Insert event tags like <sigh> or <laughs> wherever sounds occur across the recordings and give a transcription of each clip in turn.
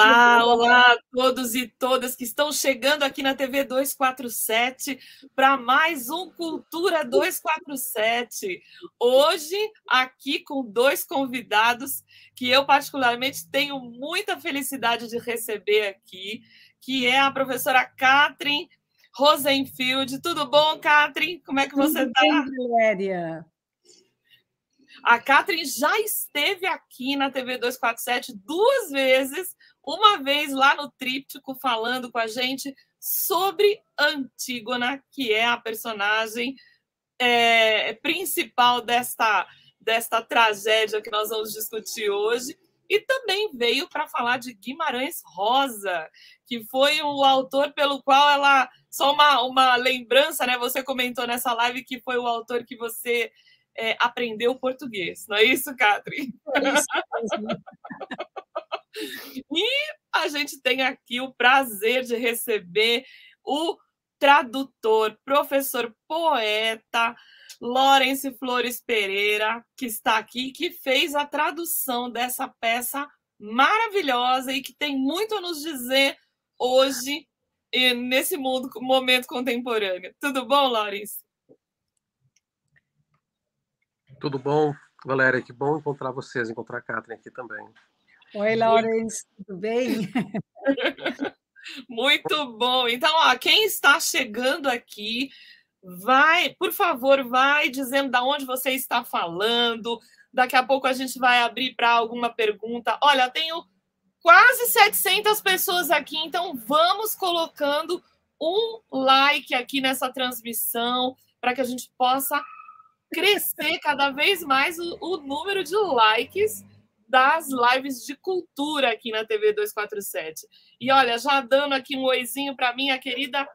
Olá, olá a todos e todas que estão chegando aqui na TV 247 para mais um Cultura 247. Hoje, aqui com dois convidados que eu, particularmente, tenho muita felicidade de receber aqui, que é a professora Katrin Rosenfield. Tudo bom, Katrin? Como é que você está? Tudo tá? bem, Valéria. A Katrin já esteve aqui na TV 247 duas vezes uma vez lá no Tríptico falando com a gente sobre Antígona, que é a personagem é, principal desta, desta tragédia que nós vamos discutir hoje. E também veio para falar de Guimarães Rosa, que foi o autor pelo qual ela. Só uma, uma lembrança, né? Você comentou nessa live que foi o autor que você é, aprendeu português, não é isso, Catri? É isso mesmo. E a gente tem aqui o prazer de receber o tradutor, professor poeta Lawrence Flores Pereira, que está aqui, que fez a tradução dessa peça maravilhosa e que tem muito a nos dizer hoje nesse mundo, momento contemporâneo. Tudo bom, Lawrence? Tudo bom, Valéria? Que bom encontrar vocês, encontrar a Catherine aqui também. Oi, Laurence, tudo bem? <laughs> Muito bom. Então, ó, quem está chegando aqui, vai, por favor, vai dizendo da onde você está falando. Daqui a pouco a gente vai abrir para alguma pergunta. Olha, tenho quase 700 pessoas aqui, então vamos colocando um like aqui nessa transmissão para que a gente possa crescer cada vez mais o, o número de likes das lives de cultura aqui na TV 247. E olha, já dando aqui um oizinho para minha querida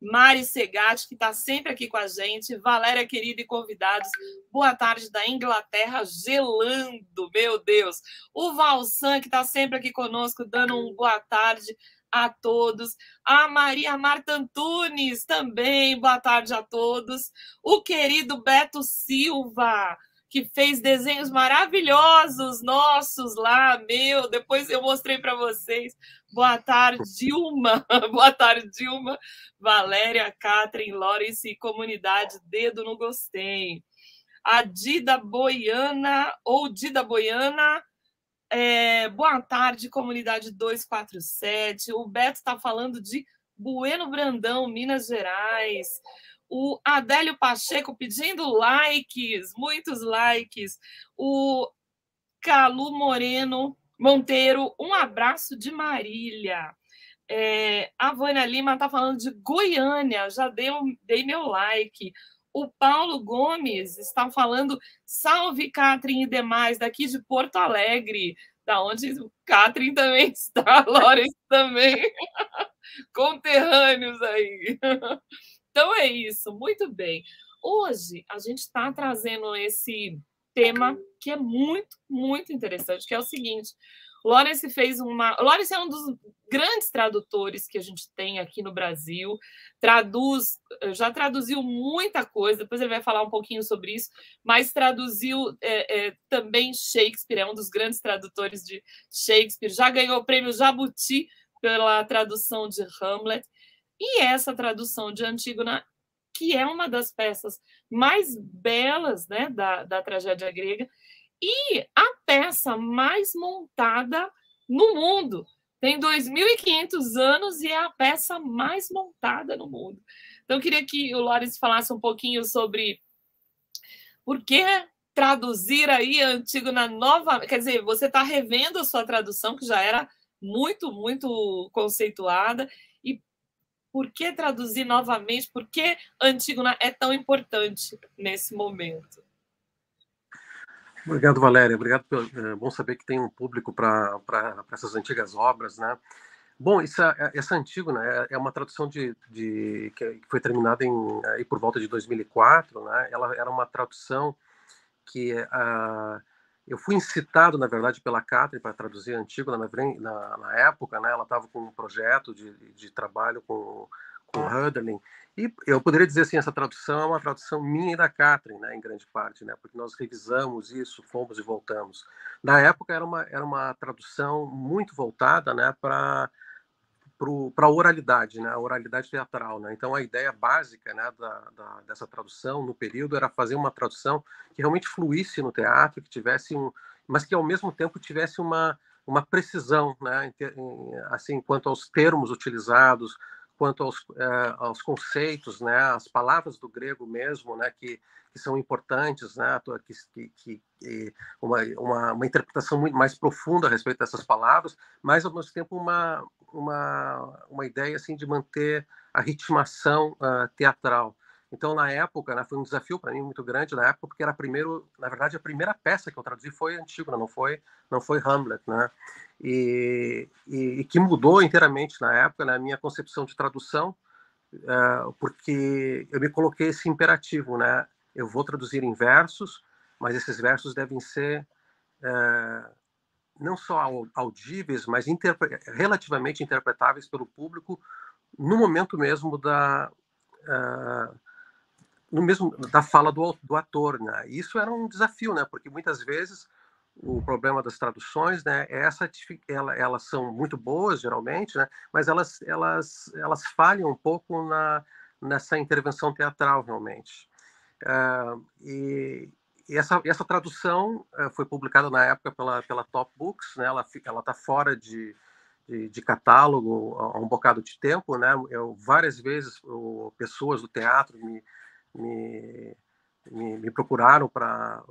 Mari Segatti, que está sempre aqui com a gente, Valéria, querida e convidados, boa tarde da Inglaterra, gelando, meu Deus. O Valsan, que está sempre aqui conosco, dando um boa tarde a todos. A Maria Marta Antunes também, boa tarde a todos. O querido Beto Silva, que fez desenhos maravilhosos nossos lá, meu. Depois eu mostrei para vocês. Boa tarde, Dilma. <laughs> Boa tarde, Dilma. Valéria, Catherine, Lawrence e comunidade Dedo no Gostei. A Dida Boiana, ou Dida Boiana, é, boa tarde, comunidade 247. O Beto está falando de Bueno Brandão, Minas Gerais o Adélio Pacheco pedindo likes, muitos likes, o Calu Moreno Monteiro, um abraço de Marília. É, a Vânia Lima está falando de Goiânia, já deu, dei meu like. O Paulo Gomes está falando, salve Catrin e demais, daqui de Porto Alegre, da onde o Catrin também está, a <laughs> Lawrence também, <laughs> conterrâneos aí. Então é isso, muito bem. Hoje a gente está trazendo esse tema que é muito, muito interessante, que é o seguinte. Lawrence fez uma. Lawrence é um dos grandes tradutores que a gente tem aqui no Brasil. Traduz, já traduziu muita coisa. Depois ele vai falar um pouquinho sobre isso. Mas traduziu é, é, também Shakespeare. É um dos grandes tradutores de Shakespeare. Já ganhou o prêmio Jabuti pela tradução de Hamlet. E essa tradução de Antígona, que é uma das peças mais belas né, da, da tragédia grega, e a peça mais montada no mundo. Tem 2.500 anos e é a peça mais montada no mundo. Então, eu queria que o Loris falasse um pouquinho sobre por que traduzir aí Antígona nova. Quer dizer, você está revendo a sua tradução, que já era muito, muito conceituada, por que traduzir novamente? Por que Antígona é tão importante nesse momento? Obrigado, Valéria. Obrigado. É bom saber que tem um público para essas antigas obras, né? Bom, essa, essa Antígona é, é uma tradução de, de que foi terminada em, por volta de 2004, né? Ela era uma tradução que a, ah, eu fui incitado, na verdade, pela Catri para traduzir Antígona na, na, na, época, né? Ela estava com um projeto de, de trabalho com, com Handling E eu poderia dizer assim, essa tradução é uma tradução minha e da Catherine, né, em grande parte, né, porque nós revisamos isso, fomos e voltamos. Na época era uma, era uma tradução muito voltada né, para para a oralidade, né? a oralidade teatral. Né? Então, a ideia básica né, da, da, dessa tradução no período era fazer uma tradução que realmente fluísse no teatro, que tivesse um, mas que ao mesmo tempo tivesse uma, uma precisão, né? assim, quanto aos termos utilizados, quanto aos, é, aos conceitos, né? as palavras do grego mesmo, né? que, que são importantes, né? que, que, que uma, uma, uma, interpretação muito mais profunda a respeito dessas palavras, mas ao mesmo tempo uma, uma, uma ideia assim de manter a ritmação uh, teatral. Então, na época, né, foi um desafio para mim muito grande na época, porque era primeiro, na verdade, a primeira peça que eu traduzi foi Antígona, né, não foi, não foi Hamlet, né? E, e, e que mudou inteiramente na época na né, minha concepção de tradução, uh, porque eu me coloquei esse imperativo, né? Eu vou traduzir em versos, mas esses versos devem ser uh, não só audíveis, mas interpre relativamente interpretáveis pelo público no momento mesmo da uh, no mesmo da fala do, do ator, né? Isso era um desafio, né? Porque muitas vezes o problema das traduções, né? É essa ela, elas são muito boas geralmente, né? Mas elas elas elas falham um pouco na nessa intervenção teatral realmente. Uh, e e essa, essa tradução eh, foi publicada na época pela, pela Top Books, né? ela está fora de, de, de, catálogo há um bocado de tempo. Né? Eu, várias vezes pessoas do teatro me, me, me, me procuraram para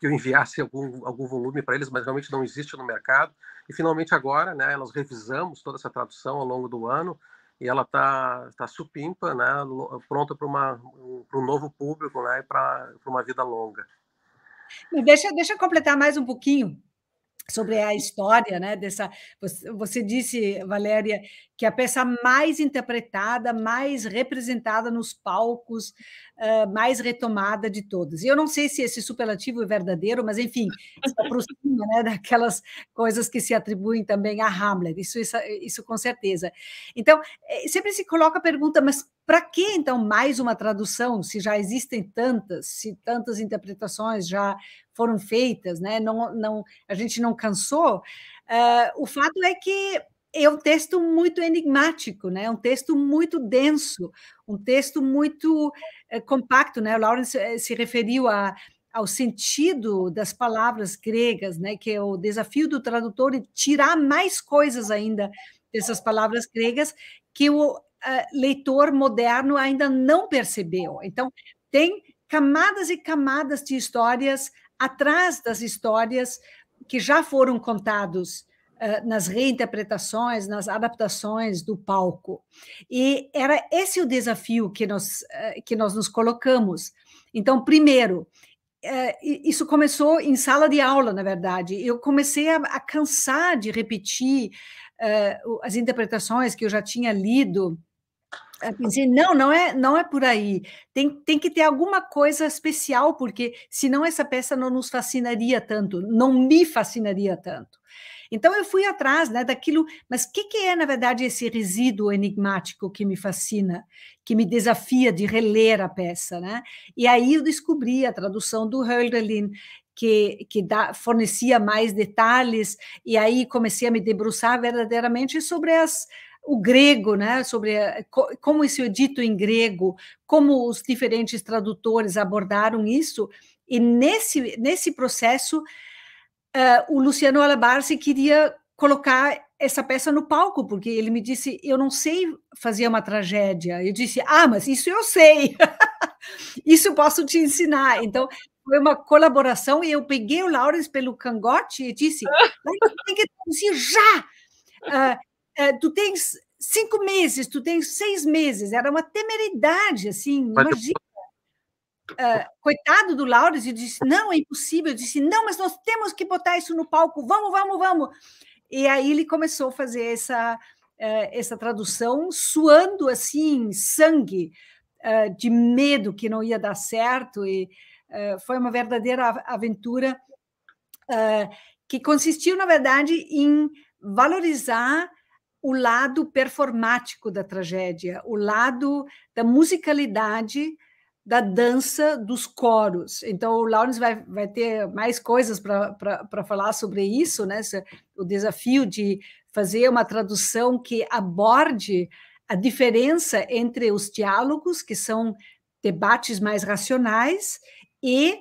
que eu enviasse algum, algum volume para eles, mas realmente não existe no mercado. E finalmente agora, né, nós revisamos toda essa tradução ao longo do ano, e ela está tá supimpa, né, pronta para um novo público né, e para uma vida longa. Deixa, deixa eu completar mais um pouquinho sobre é. a história, né, dessa você disse, Valéria, que a peça mais interpretada, mais representada nos palcos, uh, mais retomada de todas. E eu não sei se esse superlativo é verdadeiro, mas enfim, se aproxima, né, daquelas coisas que se atribuem também a Hamlet. Isso isso, isso com certeza. Então, eh, sempre se coloca a pergunta, mas para que, então, mais uma tradução, se já existem tantas, se tantas interpretações já foram feitas, né? não, não, a gente não cansou? Uh, o fato é que é um texto muito enigmático, né? um texto muito denso, um texto muito é, compacto. Né? O Lawrence eh, se referiu a, ao sentido das palavras gregas, né? que é o desafio do tradutor é tirar mais coisas ainda dessas palavras gregas, que o ah, leitor moderno ainda não percebeu. Então, tem camadas e camadas de histórias atrás das histórias que já foram contados ah, nas reinterpretações, nas adaptações do palco. E era esse o desafio que nós, ah, que nós nos colocamos. Então, primeiro, eh, isso começou em sala de aula, na verdade. Eu comecei a cansar de repetir as interpretações que eu já tinha lido Dizer, é, assim, assim, não, não é, não é por aí. Tem, tem que ter alguma coisa especial, porque senão essa peça não nos fascinaria tanto, não me fascinaria tanto. Então eu fui atrás né, daquilo, mas o que, que é, na verdade, esse resíduo enigmático que me fascina, que me desafia de reler a peça? Né? E aí eu descobri a tradução do Hölderlin, que, que dá, fornecia mais detalhes, e aí comecei a me debruçar verdadeiramente sobre as o grego, né, sobre como isso é dito em grego, como os diferentes tradutores abordaram isso, e nesse, nesse processo, uh, o Luciano Alabarce queria colocar essa peça no palco, porque ele me disse, eu não sei fazer uma tragédia. Eu disse, ah, mas isso eu sei, <laughs> isso eu posso te ensinar. Então, foi uma colaboração, e eu peguei o Lawrence pelo cangote e disse, tem que traduzir já! Uh, é, tu tens cinco meses, tu tens seis meses, era uma temeridade, assim, mas imagina. Uh, coitado do Laures, e disse: Não, é impossível. Eu disse: Não, mas nós temos que botar isso no palco, vamos, vamos, vamos. E aí ele começou a fazer essa, uh, essa tradução, suando assim, sangue, uh, de medo que não ia dar certo. E foi uma verdadeira aventura que consistiu, na verdade, em valorizar o lado performático da tragédia, o lado da musicalidade da dança dos coros. Então, o Lawrence vai, vai ter mais coisas para falar sobre isso, né? o desafio de fazer uma tradução que aborde a diferença entre os diálogos, que são debates mais racionais, e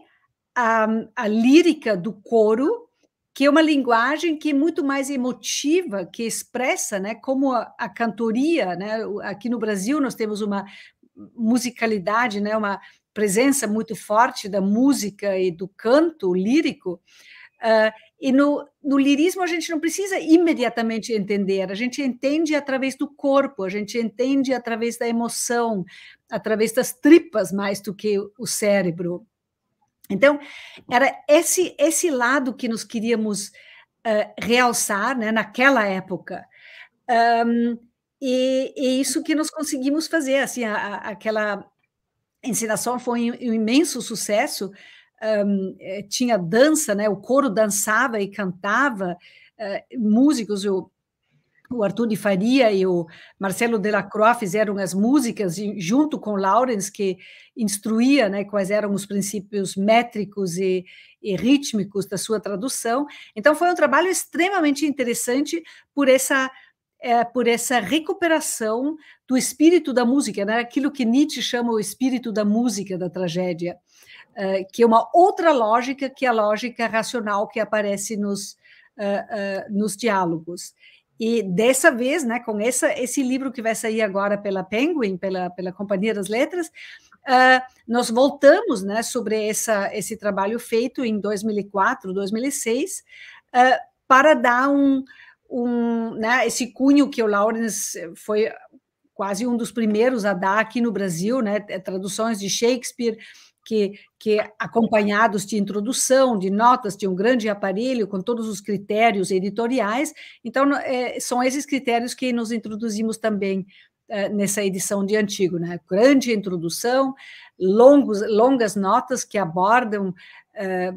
a, a lírica do coro, que é uma linguagem que é muito mais emotiva, que expressa, né, como a, a cantoria, né, aqui no Brasil nós temos uma musicalidade, né, uma presença muito forte da música e do canto lírico, Uh, e no, no, lirismo a gente não precisa imediatamente entender, a gente entende através do corpo, a gente entende através da emoção, através das tripas mais do que o cérebro. Então, era esse, esse lado que nós queríamos uh, realçar né, naquela época. Um, e, e, isso que nós conseguimos fazer. Assim, a, a, aquela encenação foi um, um imenso sucesso. Um, eh, tinha dança, né, o coro dançava e cantava, uh, músicos, o o Arthur de Faria e o Marcelo Delacroix fizeram as músicas junto com Lawrence, que instruía né, quais eram os princípios métricos e, e, rítmicos da sua tradução. Então, foi um trabalho extremamente interessante por essa, é, por essa recuperação do espírito da música, né, aquilo que Nietzsche chama o espírito da música da tragédia, é, que é uma outra lógica que é a lógica racional que aparece nos, é, é, nos diálogos. E dessa vez, né, com essa, esse livro que vai sair agora pela Penguin, pela, pela Companhia das Letras, uh, nós voltamos né, sobre essa, esse trabalho feito em 2004, 2006, uh, para dar um, um né, esse cunho que o Lawrence foi quase um dos primeiros a dar aqui no Brasil, né, traduções de Shakespeare, que, que acompanhados de introdução, de notas, de um grande aparelho com todos os critérios editoriais. Então, é, são esses critérios que nos introduzimos também é, nessa edição de antigo, Né? Grande introdução, longos, longas notas que abordam... É,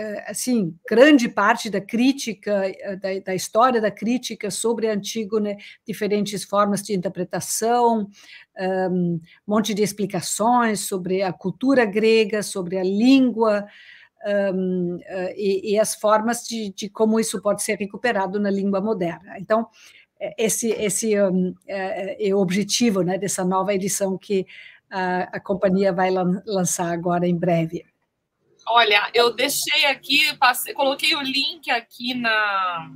eh, assim, grande parte da crítica, eh, da, da, história da crítica sobre Antígona, diferentes formas de interpretação, um monte de explicações sobre a cultura grega, sobre a língua, um, eh, e, e, as formas de, de, como isso pode ser recuperado na língua moderna. Então, esse, esse um, é, é o objetivo né, dessa nova edição que a, a companhia vai lan, lançar agora em breve. Olha, eu deixei aqui, passei, coloquei o link aqui na.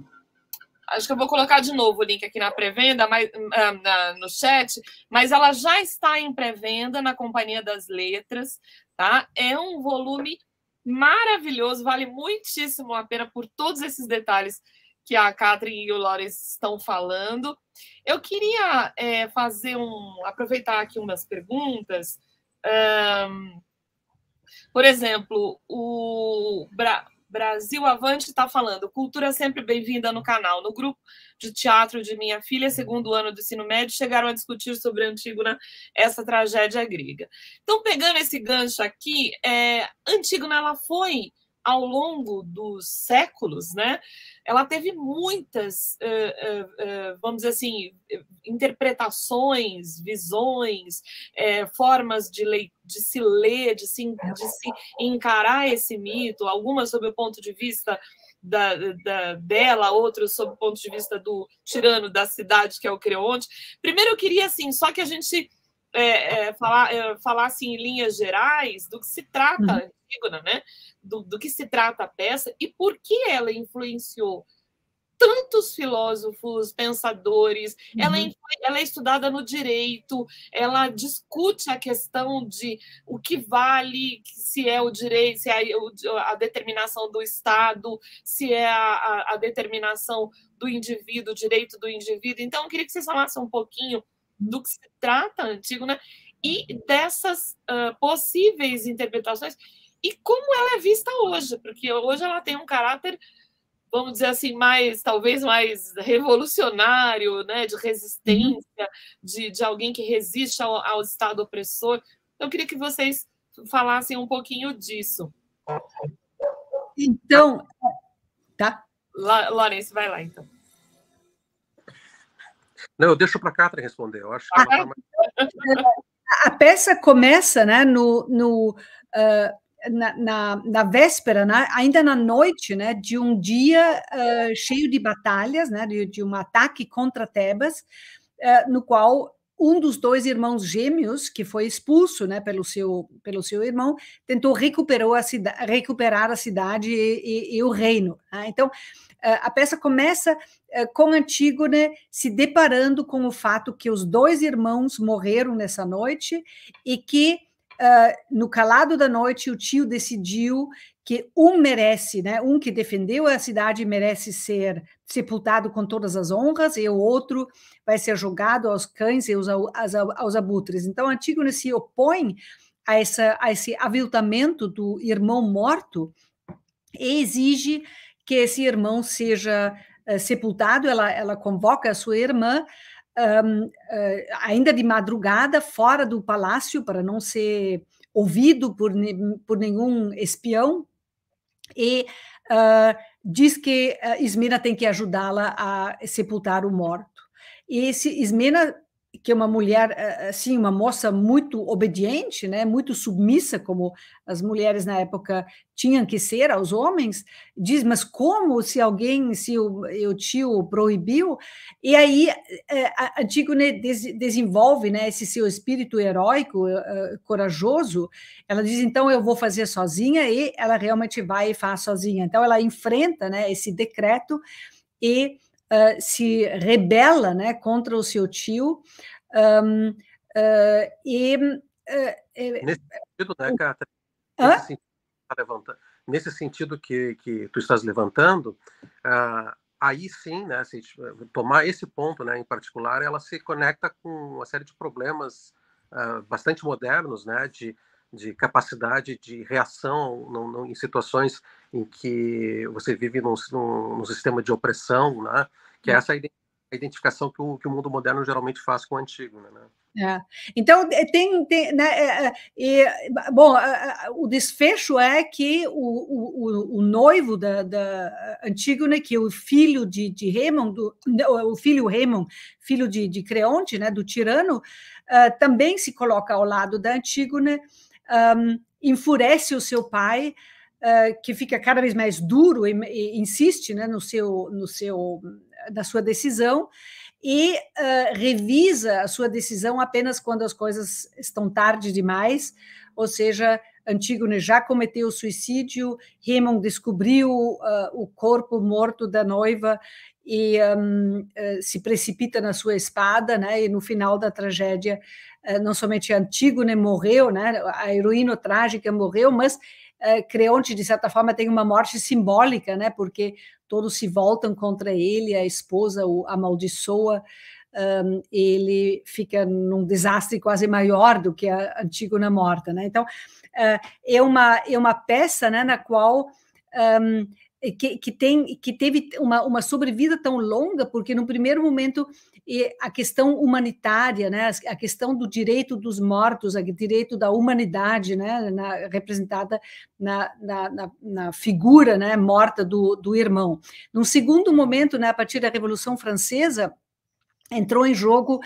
Acho que eu vou colocar de novo o link aqui na pré-venda, mas, ah, no chat, mas ela já está em pré-venda na Companhia das Letras, tá? É um volume maravilhoso, vale muitíssimo a pena por todos esses detalhes que a Catherine e o Lawrence estão falando. Eu queria é, fazer um. aproveitar aqui umas perguntas. Um, por exemplo, o Bra Brasil Avante está falando, cultura é sempre bem-vinda no canal. No grupo de teatro de minha filha, segundo ano do ensino médio, chegaram a discutir sobre Antígona, essa tragédia grega. Então, pegando esse gancho aqui, é, Antígona ela foi ao longo dos séculos, né, ela teve muitas, uh, uh, uh, vamos dizer assim, interpretações, visões, formas de, le de se ler, de se, de se encarar esse mito, algumas sob o ponto de vista da, da, dela, outras sob o ponto de vista do tirano da cidade, que é o Creonte. Primeiro, eu queria, assim, só que a gente é, é, falar, é, falar assim, em linhas gerais do que se trata uhum. Antígona, né? do, do que se trata a peça e por que ela influenciou tantos filósofos, pensadores, uhum. ela, é, ela, é, estudada no direito, ela discute a questão de o que vale, se é o direito, se é a, a determinação do Estado, se é a, a, determinação do indivíduo, o direito do indivíduo. Então, eu queria que vocês falassem um pouquinho uhum. do que se trata Antígona né? e dessas uh, possíveis interpretações e como ela é vista hoje, porque hoje ela tem um caráter, vamos dizer assim, mais talvez mais revolucionário, né, de resistência, de, de alguém que resiste ao, ao Estado opressor. Eu queria que vocês falassem um pouquinho disso. Então, tá? La, vai lá então. Não, eu deixo para a Catra responder. Eu acho que tá ah, é? A peça começa né, no, no uh, na, na, na véspera, né, ainda na noite, né, de um dia uh, cheio de batalhas, né, de, de um ataque contra Tebas, uh, no qual um dos dois irmãos gêmeos, que foi expulso né, pelo, seu, pelo seu irmão, tentou recuperou a cida, recuperar a cidade e, e, e o reino. Né? Então, eh, a peça começa eh, com Antígone né, se deparando com o fato que os dois irmãos morreram nessa noite e que uh, no calado da noite, o tio decidiu que um merece, né? Um que defendeu a cidade merece ser sepultado com todas as honras e o outro vai ser jogado aos cães e aos, aos, aos abutres. Então, Antígona se opõe a, essa, a esse aviltamento do irmão morto e exige que esse irmão seja uh, sepultado. Ela, ela convoca a sua irmã um, uh, ah, ainda de madrugada, fora do palácio, para não ser ouvido por, por nenhum espião, e uh, diz que uh, Ismena tem que ajudá-la a sepultar o morto. E esse Ismena que é uma mulher, eh, assim, uma moça muito obediente, né, muito submissa, como as mulheres na época tinham que ser aos homens, diz, mas como se alguém, se o, o tio proibiu? E aí eh, antígona né, desenvolve né, esse seu espírito heróico, eh, corajoso, ela diz, então eu vou fazer sozinha, e ela realmente vai e faz sozinha. Então ela enfrenta né, esse decreto e ah, se rebela né, contra o seu tio. Um, uh, ah, e, ah, é, Nesse sentido, né, Cátia? Nesse sentido, tá nesse sentido que, que tu estás levantando, aí sim, né, se eh, tomar esse ponto né, em particular, ela se conecta com uma série de problemas uh, bastante modernos, né, de, de capacidade de reação não, em situações em que você vive num, num, num sistema de opressão, né? que é hum. essa a identificação que o, que o mundo moderno geralmente faz com o antigo. Né? É. Então, é, tem. tem né, é, é, e, bom, o desfecho é que o, o, o noivo da, da Antígona, né, que é o filho de, de Raymond, do, né, o filho Raymond, filho de, de Creonte, né, do tirano, uh, também se coloca ao lado da Antígona, né, um, enfurece o seu pai. Eh, que fica cada vez mais duro e, e insiste né, no seu, no seu, na sua decisão e uh, revisa a sua decisão apenas quando as coisas estão tarde demais, ou seja, Antígone já cometeu o suicídio, Raymond descobriu uh, o corpo morto da noiva e um, uh, se precipita na sua espada, né? E no final da tragédia, uh, não somente Antígone morreu, né? A heroína trágica morreu, mas eh, Creonte, de certa forma, tem uma morte simbólica, né? Porque todos se voltam contra ele, a esposa o amaldiçoa, um, ele fica num desastre quase maior do que a Antígona morta, né? Então, eh, é, uma, é uma peça né, na qual um, que, que, tem, que teve uma, uma sobrevida tão longa, porque no primeiro momento a questão humanitária, né, a questão do direito dos mortos, o direito da humanidade, né, na, representada na, na, na, figura né, morta do, do irmão. Num segundo momento, né, a partir da Revolução Francesa, entrou em jogo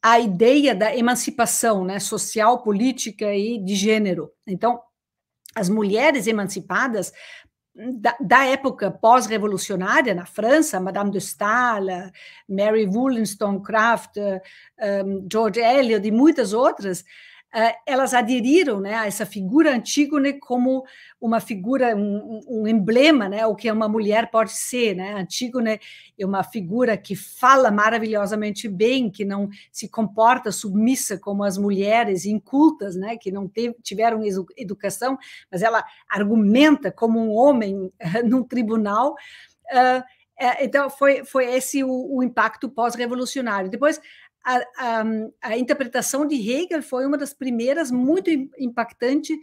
a ideia da emancipação né, social, política e de gênero. Então, as mulheres emancipadas da, da época pós-revolucionária na França, Madame de Stahl, Mary Wollstonecraft, um, eh, eh, George Eliot e muitas outras, eh, elas aderiram né, a essa figura Antígone como uma figura, um, um, emblema, né, o que uma mulher pode ser. Né? Antígone é uma figura que fala maravilhosamente bem, que não se comporta submissa como as mulheres incultas, né, que não tiveram educação, mas ela argumenta como um homem eh, num tribunal. Uh, então, foi, foi esse o, o impacto pós-revolucionário. Depois, a, a, a, interpretação de Hegel foi uma das primeiras muito impactante,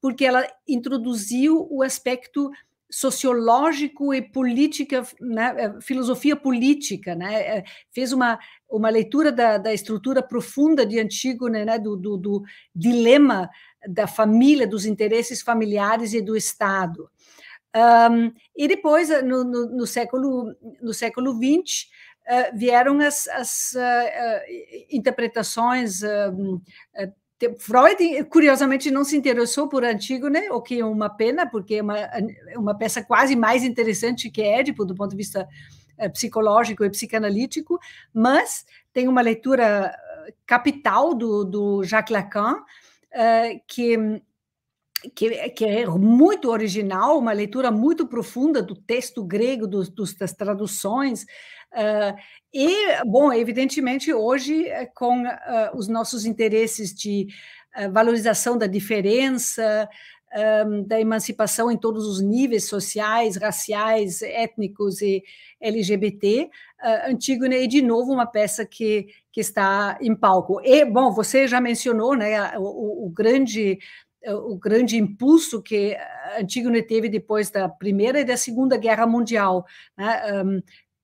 porque ela introduziu o aspecto sociológico e política, né, é, filosofia política, né, é, fez uma, uma leitura da, da estrutura profunda de Antígona, né, né, do, do, do dilema da família, dos interesses familiares e do Estado. Um, e depois, no, no, no, século no século XX, ah, vieram as, as ah, ah, interpretações. Hum, Freud, curiosamente, não se interessou por Antígone, né? o que é uma pena, porque é uma, uma peça quase mais interessante que Édipo, do ponto de vista psicológico e psicanalítico, mas tem uma leitura capital do, do Jacques Lacan, que hum, que, que, é muito original, uma leitura muito profunda do texto grego, dos, das traduções. Uh, e, bom, evidentemente, hoje, eh, com uh, os nossos interesses de uh, valorização da diferença, um, da emancipação em todos os níveis sociais, raciais, étnicos e LGBT, Antígona é de novo uma peça que, que está em palco. E, bom, você já mencionou né, o, o grande o grande impulso que Antígone teve depois da Primeira e da Segunda Guerra Mundial. Né? Um,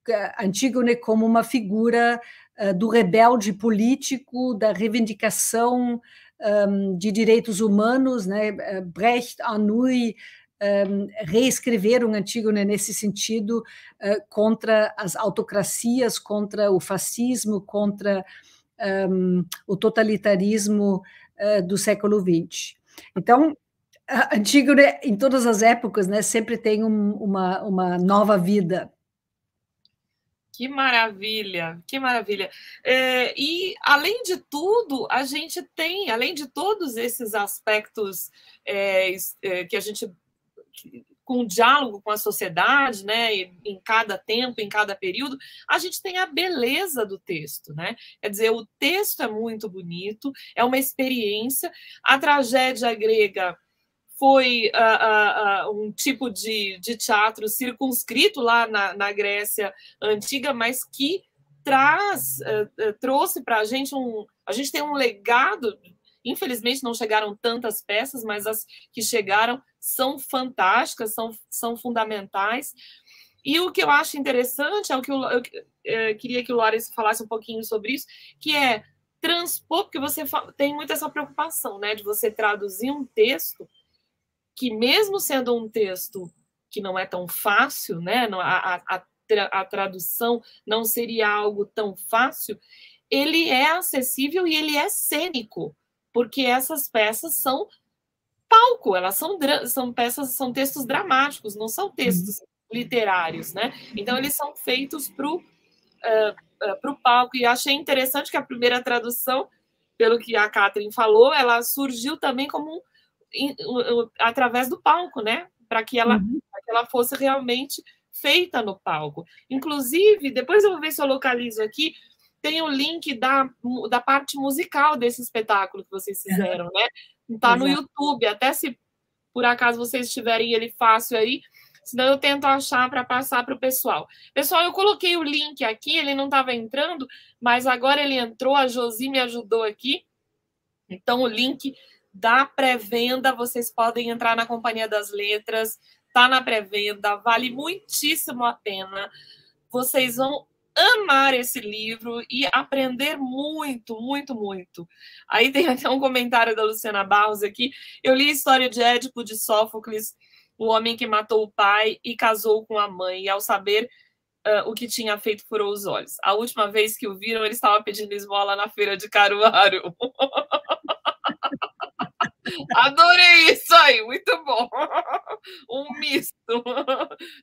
eh, Antígone como uma figura uh, do rebelde político, da reivindicação um, de direitos humanos, né? Eh, Brecht, Anui, um, reescreveram Antígone nesse sentido uh, contra as autocracias, contra o fascismo, contra um, o totalitarismo uh, do século XX. Então, antigo né, em todas as épocas, né? Sempre tem um, uma, uma nova vida. Que maravilha, que maravilha. É, e, além de tudo, a gente tem, além de todos esses aspectos é, é, que a gente com diálogo com a sociedade, né, em cada tempo, em cada período, a gente tem a beleza do texto, né? Quer dizer, o texto é muito bonito, é uma experiência. A tragédia grega foi uh, uh, um tipo de, de teatro circunscrito lá na, na Grécia antiga, mas que traz uh, trouxe para a gente um a gente tem um legado Infelizmente não chegaram tantas peças, mas as que chegaram são fantásticas, são, são fundamentais. E o que eu acho interessante é o que eu, eu, é, eu queria que o Lores falasse um pouquinho sobre isso, que é transpor, porque você tem muito essa preocupação, né, de você traduzir um texto que mesmo sendo um texto que não é tão fácil, né, a, a, a tradução não seria algo tão fácil, ele é acessível e ele é cênico porque essas peças são palco, elas são, são peças, são textos dramáticos, não são textos uhum. literários, né? Então eles são feitos para o uh, palco. E achei interessante que a primeira tradução, pelo que a Catherine falou, ela surgiu também como um, um, um, através do palco, né? Para que, ela, uhum. que ela fosse realmente feita no palco. Inclusive, depois eu vou ver se eu localizo aqui, tem o link da, da parte musical desse espetáculo que vocês fizeram, né? Está no YouTube, até se por acaso vocês tiverem ele fácil aí, senão eu tento achar para passar para o pessoal. Pessoal, eu coloquei o link aqui, ele não estava entrando, mas agora ele entrou, a Josi me ajudou aqui. Então, o link da pré-venda, vocês podem entrar na Companhia das Letras, tá na pré-venda, vale muitíssimo a pena. Vocês vão amar esse livro e aprender muito, muito, muito. Aí tem <laughs> até um comentário da Luciana Barros aqui. Eu li a história de Édipo de Sófocles, o homem que matou o pai e casou com a mãe, e ao saber uh, o que tinha feito, furou os olhos. A última vez que o viram, ele estava pedindo esmola na feira de Caruaru. <laughs> Adorei isso aí, muito bom. Um misto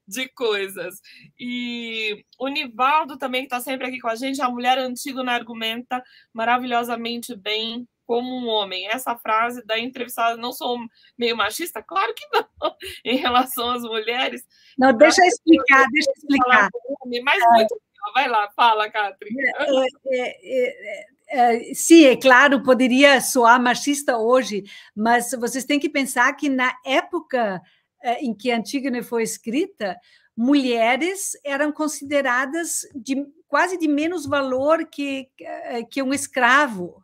de coisas. E o Nivaldo também, que está sempre aqui com a gente, a mulher antiga argumenta maravilhosamente bem como um homem. Essa frase da entrevistada, não sou meio machista? Claro que não, em relação às mulheres. Não, deixa eu explicar, deixa eu explicar. mas muito. Vai lá, fala, Catri. É, é, é, é eh, sim, é claro, poderia soar machista hoje, mas vocês têm que pensar que na época eh, em que Antígona foi escrita, mulheres eram consideradas de, quase de menos valor que, eh, que um escravo.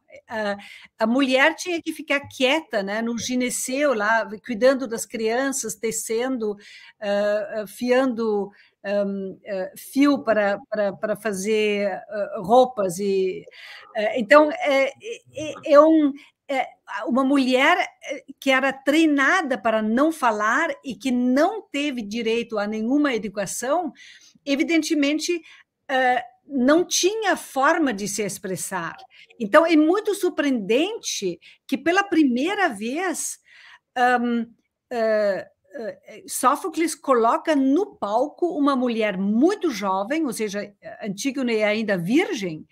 a mulher tinha que ficar quieta, né, no gineceu lá, cuidando das crianças, tecendo, fiando um, uh, fio para, para, para fazer uh, roupas. e uh, Então, é, é, é, é um, é uma mulher eh, que era treinada para não falar e que não teve direito a nenhuma educação, evidentemente uh, não tinha forma de se expressar. Então é muito surpreendente que pela primeira vez um, uh, eh, eh, Sófocles coloca no palco uma mulher muito jovem, ou seja, Antígone é ainda virgem,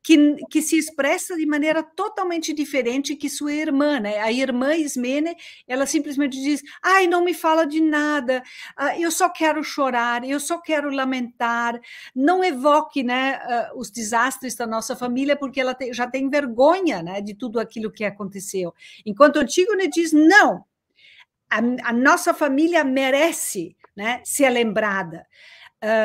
que, que, se expressa de maneira totalmente diferente que sua irmã, né? A irmã Ismene, ela simplesmente diz: "Ai, não me fala de nada. Ah, eu só quero chorar, eu só quero lamentar. Não evoque, né, ah, os desastres da nossa família, porque ela já tem vergonha, né, de tudo aquilo que aconteceu". Enquanto Antígone diz: "Não, a, a nossa família merece né, ser lembrada.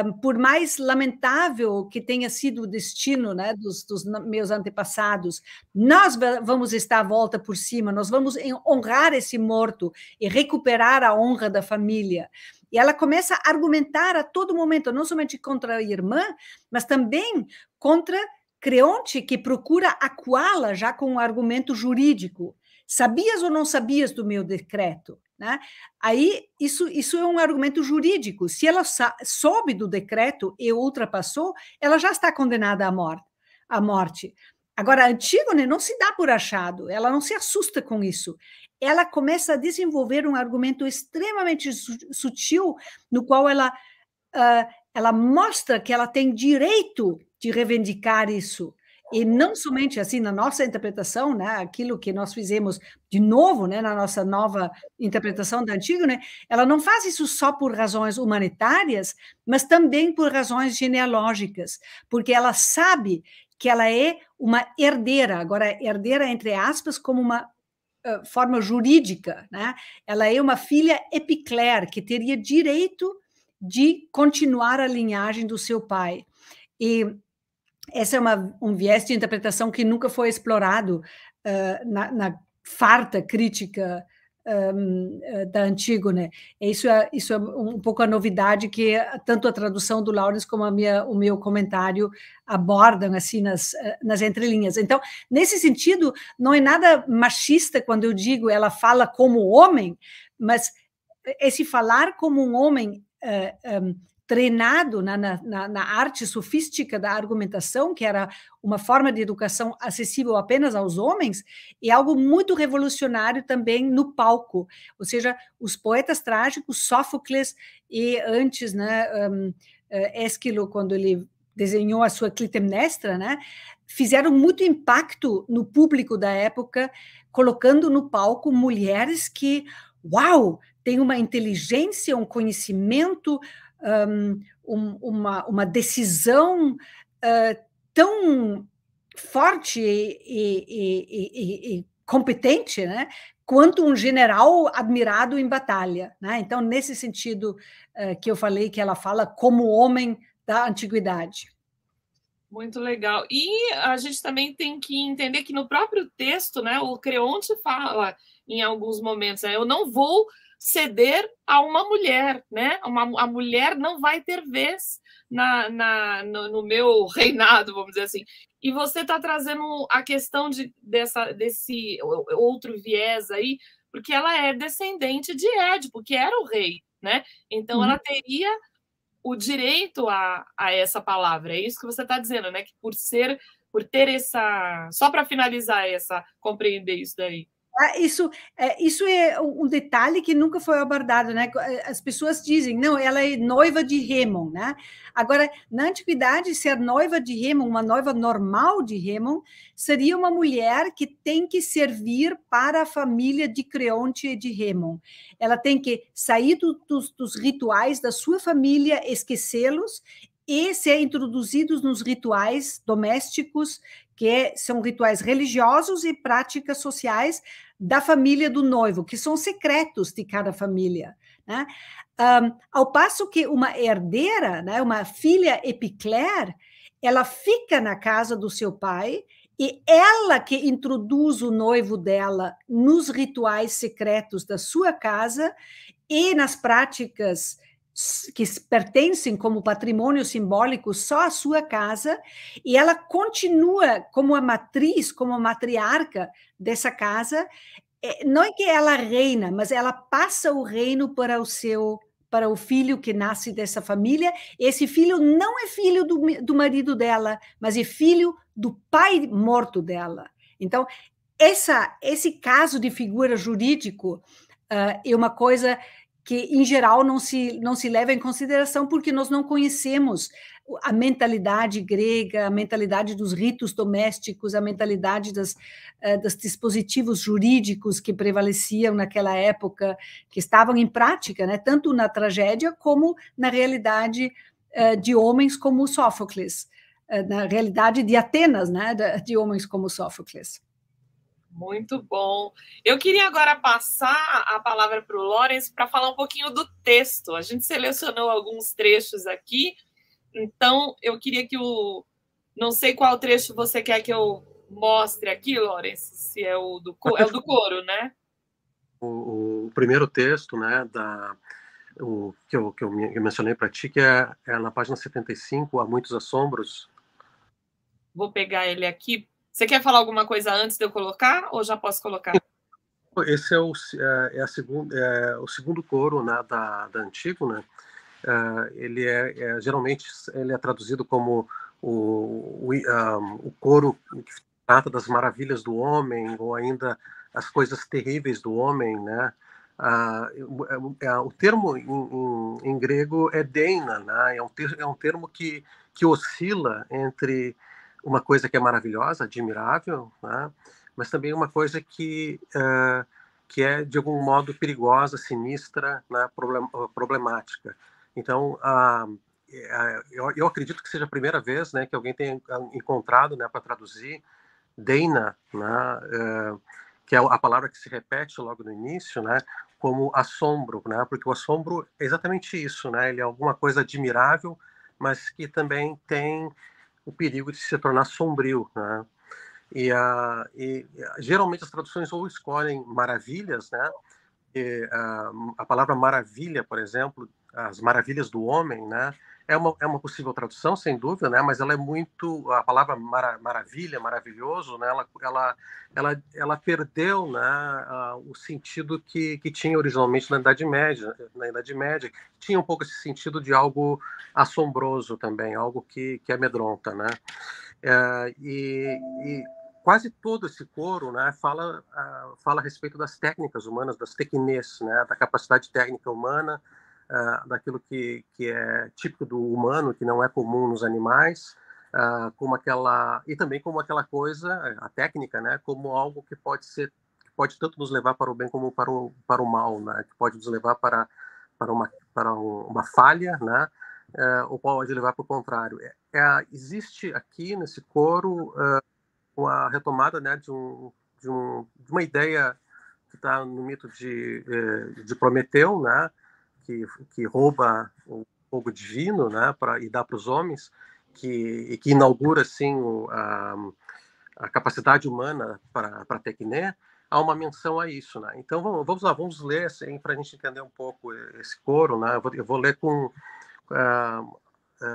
Um, por mais lamentável que tenha sido o destino né, dos, dos, meus antepassados, nós vamos estar à volta por cima, nós vamos honrar esse morto e recuperar a honra da família. E ela começa a argumentar a todo momento, não somente contra a irmã, mas também contra Creonte, que procura acuá-la já com um argumento jurídico. Sabias ou não sabias do meu decreto? Né? Aí, isso, isso é um argumento jurídico. Se ela soube do decreto e ultrapassou, ela já está condenada à morte. À morte. Agora, a Antígone né, não se dá por achado, ela não se assusta com isso. Ela começa a desenvolver um argumento extremamente sutil, no qual ela, uh, ela mostra que ela tem direito de reivindicar isso. E não somente assim, na nossa interpretação, né, aquilo que nós fizemos de novo, né, na nossa nova interpretação da antiga, né, ela não faz isso só por razões humanitárias, mas também por razões genealógicas, porque ela sabe que ela é uma herdeira, agora herdeira entre aspas, como uma forma jurídica, né? Ela é uma filha epicler que teria direito de continuar a linhagem do seu pai. E essa é uma, um viés de interpretação que nunca foi explorado uh, na, na, farta crítica um, ah, ah, da Antígone. Né? É, isso é, isso é um pouco a novidade que tanto a tradução do Lawrence como a minha, o meu comentário abordam assim nas, nas entrelinhas. Então, nesse sentido, não é nada machista quando eu digo ela fala como homem, mas esse falar como um homem uh, um, treinado na, na, na, arte sofística da argumentação, que era uma forma de educação acessível apenas aos homens, e algo muito revolucionário também no palco. Ou seja, os poetas trágicos, Sófocles e antes, né, um, eh, Esquilo, quando ele desenhou a sua Clitemnestra, né, fizeram muito impacto no público da época, colocando no palco mulheres que, uau, têm uma inteligência, um conhecimento, um, uma, uma decisão uh, tão forte e, e, e, e competente, né? quanto um general admirado em batalha. Né? Então, nesse sentido uh, que eu falei, que ela fala como homem da antiguidade. Muito legal. E a gente também tem que entender que no próprio texto, né, o Creonte fala em alguns momentos, né, eu não vou ceder a uma mulher, né? Uma, a mulher não vai ter vez na, na no, no, meu <laughs> reinado, vamos dizer assim. E você está trazendo a questão de, dessa, desse outro viés aí, porque ela é descendente de Édipo, que era o rei, né? Então uhum. ela teria o direito a, a essa palavra. É isso que você está dizendo, né? Que por ser, por ter essa. Só para finalizar essa, compreender isso daí ah, isso, é, isso é um detalhe que nunca foi abordado, né? As pessoas dizem, não, ela é noiva de Remon, né? Agora, na antiguidade, ser noiva de Remon, uma noiva normal de Remon, seria uma mulher que tem que servir para a família de Creonte e de Remon. Ela tem que sair do, dos, dos rituais da sua família, esquecê-los e ser introduzidos nos rituais domésticos, que são rituais religiosos e práticas sociais da família do noivo, que são secretos de cada família. Né? Um, ao passo que uma herdeira, né, uma filha epicler, ela fica na casa do seu pai e ela que introduz o noivo dela nos rituais secretos da sua casa e nas práticas que pertencem como patrimônio simbólico só à sua casa, e ela continua como a matriz, como a matriarca dessa casa. É, não é que ela reina, mas ela passa o reino para o seu para o filho que nasce dessa família. Esse filho não é filho do, do marido dela, mas é filho do pai morto dela. Então, essa, esse caso de figura jurídico uh, é uma coisa que em geral não se não se leva em consideração porque nós não conhecemos a mentalidade grega, a mentalidade dos ritos domésticos, a mentalidade das, eh, dos dispositivos jurídicos que prevaleciam naquela época, que estavam em prática, né, tanto na tragédia como na realidade eh, de homens como Sófocles, eh, na realidade de Atenas, né, de homens como Sófocles. Muito bom. Eu queria agora passar a palavra para o Lawrence para falar um pouquinho do texto. A gente selecionou alguns trechos aqui, então eu queria que o. Não sei qual trecho você quer que eu mostre aqui, Lawrence, se é o do, é o do <laughs> coro, né? O, o primeiro texto, né, da, o, que, eu, que eu mencionei para ti, que é, é na página 75, Há Muitos Assombros. Vou pegar ele aqui você quer falar alguma coisa antes de eu colocar ou já posso colocar? Esse é o, é, é a segundo é, o segundo coro né, da, da Antígona. Né? É, ele é, é, geralmente ele é traduzido como o, o, um, o coro que trata das maravilhas do homem ou ainda as coisas terríveis do homem, né? É, é, o termo em, em, em, grego é deina, né? é, um ter, é um termo que, que oscila entre uma coisa que é maravilhosa, admirável, né? mas também uma coisa que uh, que é de algum modo perigosa, sinistra, né? problemática. Então, uh, eu, eu, acredito que seja a primeira vez, né, que alguém tenha encontrado, né, para traduzir Deina, né, uh, que é a palavra que se repete logo no início, né, como assombro, né, porque o assombro é exatamente isso, né, ele é alguma coisa admirável, mas que também tem o perigo de se tornar sombrio, né? E, a, e geralmente as traduções ou escolhem maravilhas, né? E, a, ah, a palavra maravilha, por exemplo, as maravilhas do homem, né? é uma, é uma possível tradução, sem dúvida, né? Mas ela é muito a palavra mara, maravilha, maravilhoso, né? Ela, ela, ela, ela perdeu, né? Uh, o sentido que, que tinha originalmente na Idade Média, na Idade Média, tinha um pouco esse sentido de algo assombroso também, algo que, que amedronta, né? Uh, e, e quase todo esse coro né, fala, uh, fala a respeito das técnicas humanas, das tecnês, né, da capacidade técnica humana, uh, daquilo que, que é típico do humano, que não é comum nos animais, uh, como aquela e também como aquela coisa, a técnica, né, como algo que pode ser que pode tanto nos levar para o bem como para o para o mal, né, que pode nos levar para para uma para uma falha, né, uh, ou pode levar para o contrário. É, é, existe aqui nesse coro ah, uma retomada, né, de um de, um, de uma ideia que está no mito de, eh, de Prometeu, né? que, que rouba o fogo divino né, pra, e dá para os homens, que, que inaugura assim, o, a, a capacidade humana para Tecné, há uma menção a isso. Né? Então vamos, vamos lá, vamos ler assim, para a gente entender um pouco esse coro. Né? Eu, vou, eu vou ler com. Uh,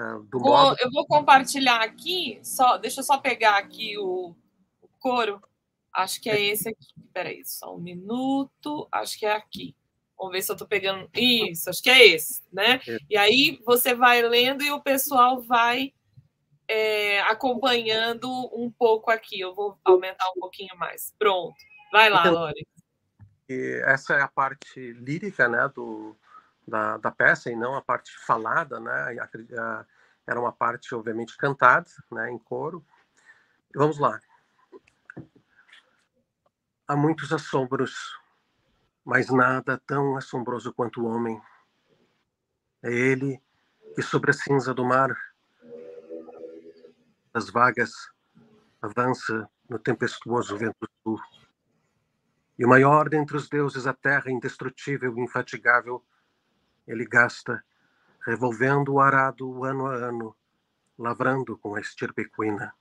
uh, do vou, modo... Eu vou compartilhar aqui, só, deixa eu só pegar aqui o, o coro. Acho que é, é. esse aqui. Peraí, só um minuto. Acho que é aqui. Vamos ver se eu estou pegando. Isso, acho que é esse, né? E aí você vai lendo e o pessoal vai é, acompanhando um pouco aqui. Eu vou aumentar um pouquinho mais. Pronto. Vai lá, então, Lore. Essa é a parte lírica né, do, da, da peça e não a parte falada, né? Era uma parte, obviamente, cantada, né, em coro. Vamos lá. Há muitos assombros mas nada tão assombroso quanto o homem. É ele que, sobre a cinza do mar, as vagas, avança no tempestuoso vento sul. E o maior dentre os deuses, a terra indestrutível e infatigável, ele gasta, revolvendo o arado ano a ano, lavrando com a estirpe equina.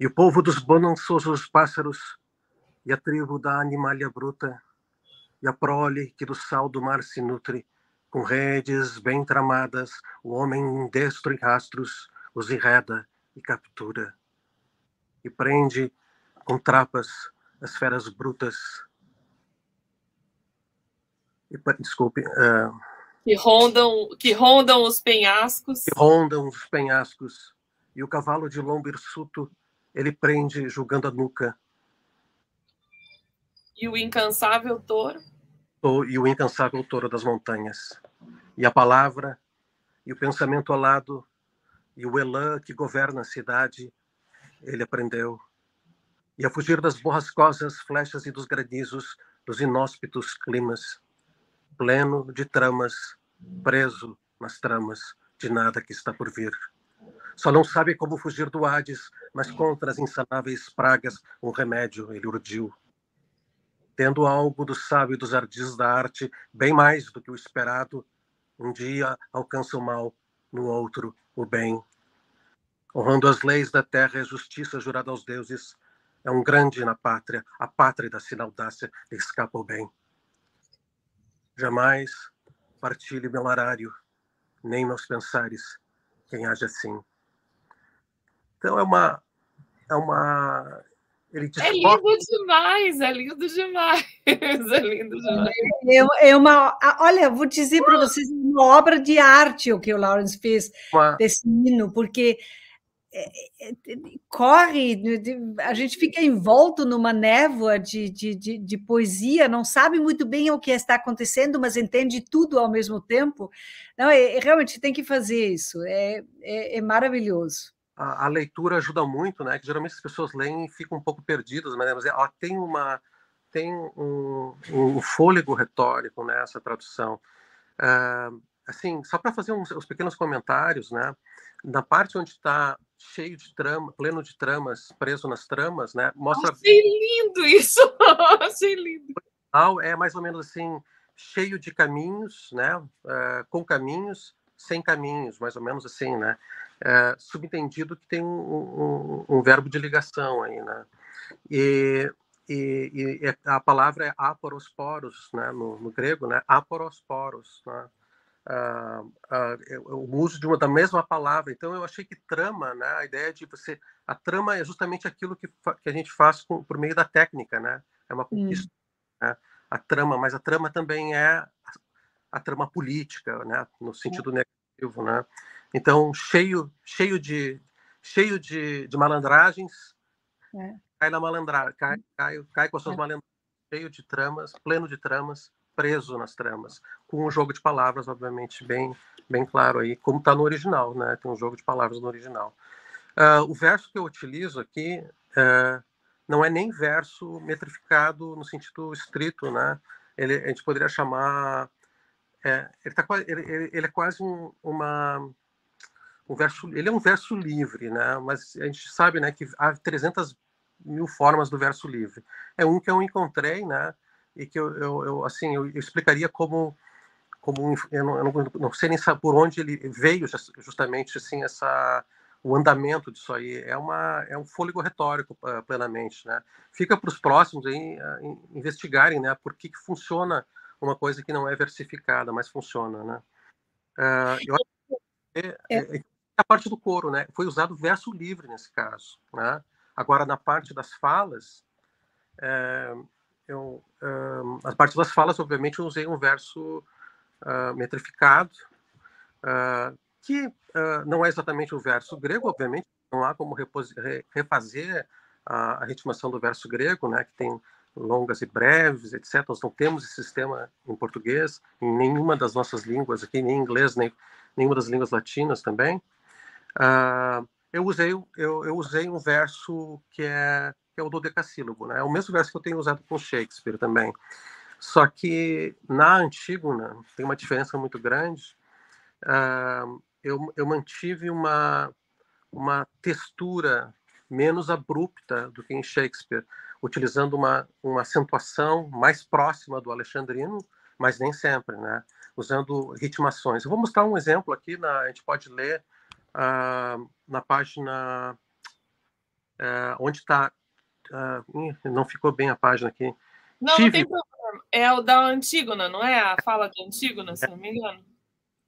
E o povo dos bonançosos pássaros e a tribo da animalia bruta, e a prole que do sal do mar se nutre, com redes bem tramadas, o homem destro em rastros os enreda e captura, e prende com trapas as feras brutas. E, desculpe. Uh, que, rondam, que rondam os penhascos. Que rondam os penhascos. E o cavalo de lombo hirsuto ele prende, julgando a nuca, e o incansável touro. e o incansável touro das montanhas. E a palavra, e o pensamento alado, e o Elã que governa a cidade, ele aprendeu. E a fugir das borrascosas flechas e dos granizos, dos inóspitos climas, pleno de tramas, preso nas tramas de nada que está por vir. Só não sabe como fugir do Hades, mas contra as insanáveis pragas um remédio ele urdiu tendo algo do sábio dos ardis da arte, bem mais do que o esperado, um dia alcança o mal, no outro o bem. Honrando as leis da terra e a justiça jurada aos deuses, é um grande na pátria, a pátria da sinaudácia lhe escapa o bem. Jamais partilhe meu horário, nem meus pensares, quem age assim. Então é uma é uma ele é lindo demais, é lindo demais, <laughs> é lindo demais. É, é uma, olha, vou dizer para vocês, é uma obra de arte o que o Lawrence fez desse hino, porque é, é, corre, né, a gente fica envolto numa névoa de, de, de, de, poesia, não sabe muito bem o que está acontecendo, mas entende tudo ao mesmo tempo. Não, é, realmente tem que fazer isso, é, é, é maravilhoso a, a, leitura ajuda muito, né? Que geralmente as pessoas leem e ficam um pouco perdidas, mas é, é, ela tem uma tem um, um fôlego retórico nessa né, tradução. Uh, assim, só para fazer uns, uns, pequenos comentários, né? Na parte onde está cheio de trama, pleno de tramas, preso nas tramas, né? Mostra. Achei lindo isso. <laughs> Achei lindo. É mais ou menos assim, cheio de caminhos, né? Uh, com caminhos, sem caminhos, mais ou menos assim, né? é, subentendido que tem um, um, um, verbo de ligação aí, né? E, e, e a palavra é aporosporos, né? No, no, grego, né? Aporosporos, né? o ah, ah, uso de uma da mesma palavra. Então eu achei que trama, né? A ideia de você, a trama é justamente aquilo que, que a gente faz com, por meio da técnica, né? É uma conquista. Hum. Né? A trama, mas a trama também é a, a trama política, né? No sentido negativo, né? Então, cheio, cheio de cheio de, de malandragens, é. cai na malandragem, cai, cai, hum. cai com as suas é. malandragens, cheio de tramas, pleno de tramas, preso nas tramas, com um jogo de palavras, obviamente, bem, bem claro aí, como está no original, né? Tem um jogo de palavras no original. Uh, o verso que eu utilizo aqui uh, não é nem verso metrificado no sentido estrito, né? Ele, a gente poderia chamar. É, ele, tá, ele, ele, é quase um, uma o verso, ele é um verso livre, né? Mas a gente sabe, né, que há 300 mil formas do verso livre. É um que eu encontrei, né? E que eu, eu, eu assim, eu, eu, explicaria como, como eu não, não, não sei nem por onde ele veio justamente assim essa o andamento disso aí é uma é um fôlego retórico ah, plenamente, né? Fica para os próximos ah, investigarem, né? Por que, que funciona uma coisa que não é versificada, mas funciona, né? Uh, eu acho é, é, que é, é, é a parte do coro, né? Foi usado verso livre nesse caso, né? Agora na parte das falas, é, eu, é, das falas, obviamente, eu usei um verso é, metrificado, é, que é, não é exatamente o verso grego, obviamente, não há como refazer a, a, ritmação do verso grego, né? Que tem longas e breves, etc. Nós não temos esse sistema em português, em nenhuma das nossas línguas aqui, nem em inglês, nem nenhuma das línguas latinas também. Ah, eu usei eu, eu, usei um verso que é que é o dodecassílabo, né? É o mesmo verso que eu tenho usado com Shakespeare também. Só que na Antígona né, tem uma diferença muito grande. Uh, eu, eu mantive uma uma textura menos abrupta do que em Shakespeare, utilizando uma, uma acentuação mais próxima do alexandrino, mas nem sempre, né? Usando ritmações. Eu vou mostrar um exemplo aqui, na, a gente pode ler uh, na página uh, onde está. Uh, ah, não ficou bem a página aqui. Não, Tive... não tem problema. É o da Antígona, né? não é? A fala de Antígona, né? se não me engano.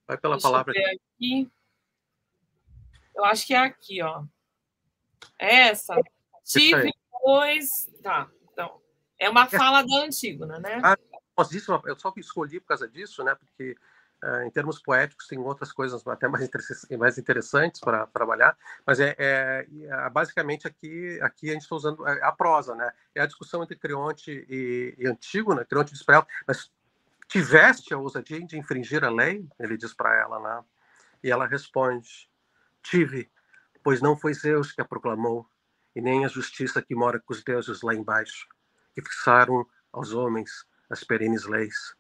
Vai pela Deixa palavra. Eu, aqui. eu acho que é aqui, ó. É essa. Tive, pois. Tá, então. É uma fala da Antígona, né, né? Ah, isso, eu só escolhi por causa disso, né? Porque ah, em termos poéticos, tem outras coisas até mais, <laughs> mais interessantes para trabalhar, mas é, é, basicamente aqui, aqui a gente está usando é, a, prosa, né? É a discussão entre Creonte e, e né? Creonte diz para ela, mas tiveste a ousadia de infringir a lei? Ele diz para ela, né? E ela responde, tive, pois não foi Zeus que a proclamou, e nem a justiça que mora com os deuses lá embaixo, que fixaram aos homens as perenes leis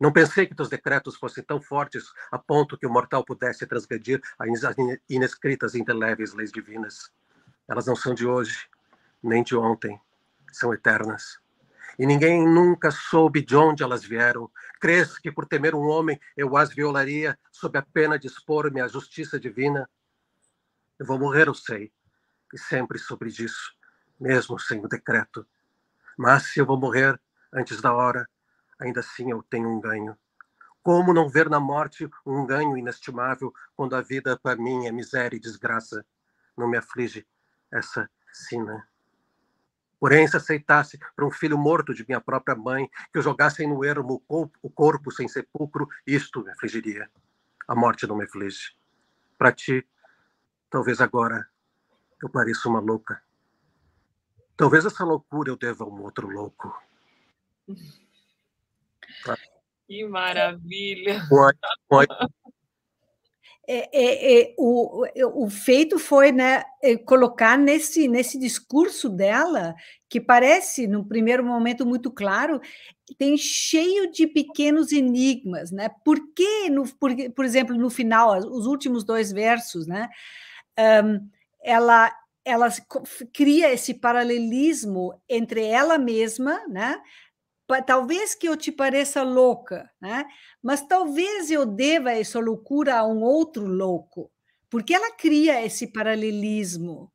não pensei que teus decretos fossem tão fortes a ponto que o mortal pudesse transgredir as inescritas e indeléveis leis divinas. Elas não são de hoje, nem de ontem, são eternas. E ninguém nunca soube de onde elas vieram. Crês que por temer um homem eu as violaria sob a pena de expor-me à justiça divina? Eu vou morrer, eu sei, e sempre sobre disso, mesmo sem o decreto. Mas se eu vou morrer antes da hora, ainda assim eu tenho um ganho. Como não ver na morte um ganho inestimável quando a vida para mim é miséria e desgraça? Não me aflige essa sina. Porém, se aceitasse para um filho morto de minha própria mãe que o jogassem no ermo o corpo sem sepulcro, isto me afligiria. A morte não me aflige. Para ti, talvez agora eu pareça uma louca. Talvez essa loucura eu deva a um outro louco. <laughs> Que maravilha! Pode, é, é, é, o, é, o feito foi né, é, colocar nesse, nesse discurso dela, que parece, no primeiro momento, muito claro, tem cheio de pequenos enigmas. Né? Por que, no, por, por exemplo, no final, os últimos dois versos, né, um, ela, ela cria esse paralelismo entre ela mesma, né, talvez que eu te pareça louca, né? Mas talvez eu deva essa loucura a um outro louco, porque ela cria esse paralelismo.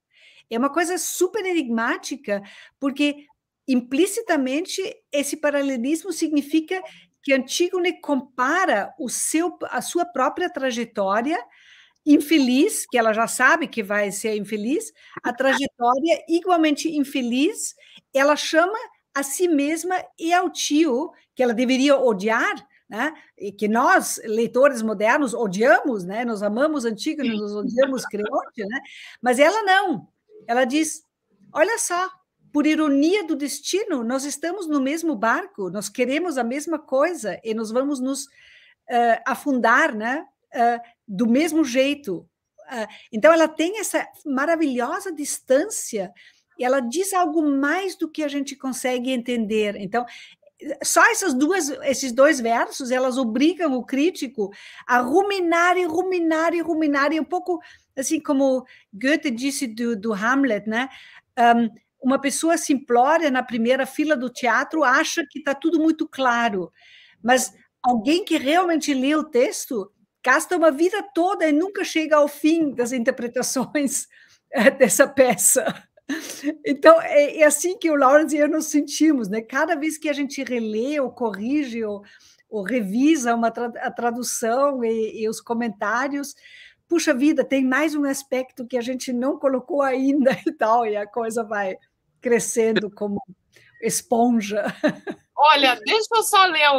É uma coisa super enigmática, porque implicitamente esse paralelismo significa que Antígone compara o seu, a sua própria trajetória infeliz, que ela já sabe que vai ser infeliz, a trajetória igualmente infeliz, ela chama a si mesma e ao tio, que ela deveria odiar, né? E que nós, leitores modernos, odiamos, né? Nós amamos antigos, nós odiamos Creonte, né? Mas ela não. Ela diz: "Olha só, por ironia do destino, nós estamos no mesmo barco, nós queremos a mesma coisa e nós vamos nos uh, afundar, né? Uh, do mesmo jeito. Uh, então ela tem essa maravilhosa distância e ela diz algo mais do que a gente consegue entender. Então, só essas duas, esses dois versos, elas obrigam o crítico a ruminar e ruminar e ruminar, e um pouco assim como Goethe disse do, do Hamlet, né? Um, uma pessoa simplória na primeira fila do teatro acha que está tudo muito claro, mas alguém que realmente lê o texto gasta uma vida toda e nunca chega ao fim das interpretações <laughs> dessa peça. Então, é, é, assim que o Lawrence e eu nos sentimos, né? Cada vez que a gente relê ou corrige ou, ou revisa uma tra a tradução e, e, os comentários, puxa vida, tem mais um aspecto que a gente não colocou ainda <laughs> e tal, e a coisa vai crescendo como esponja. Olha, deixa eu só ler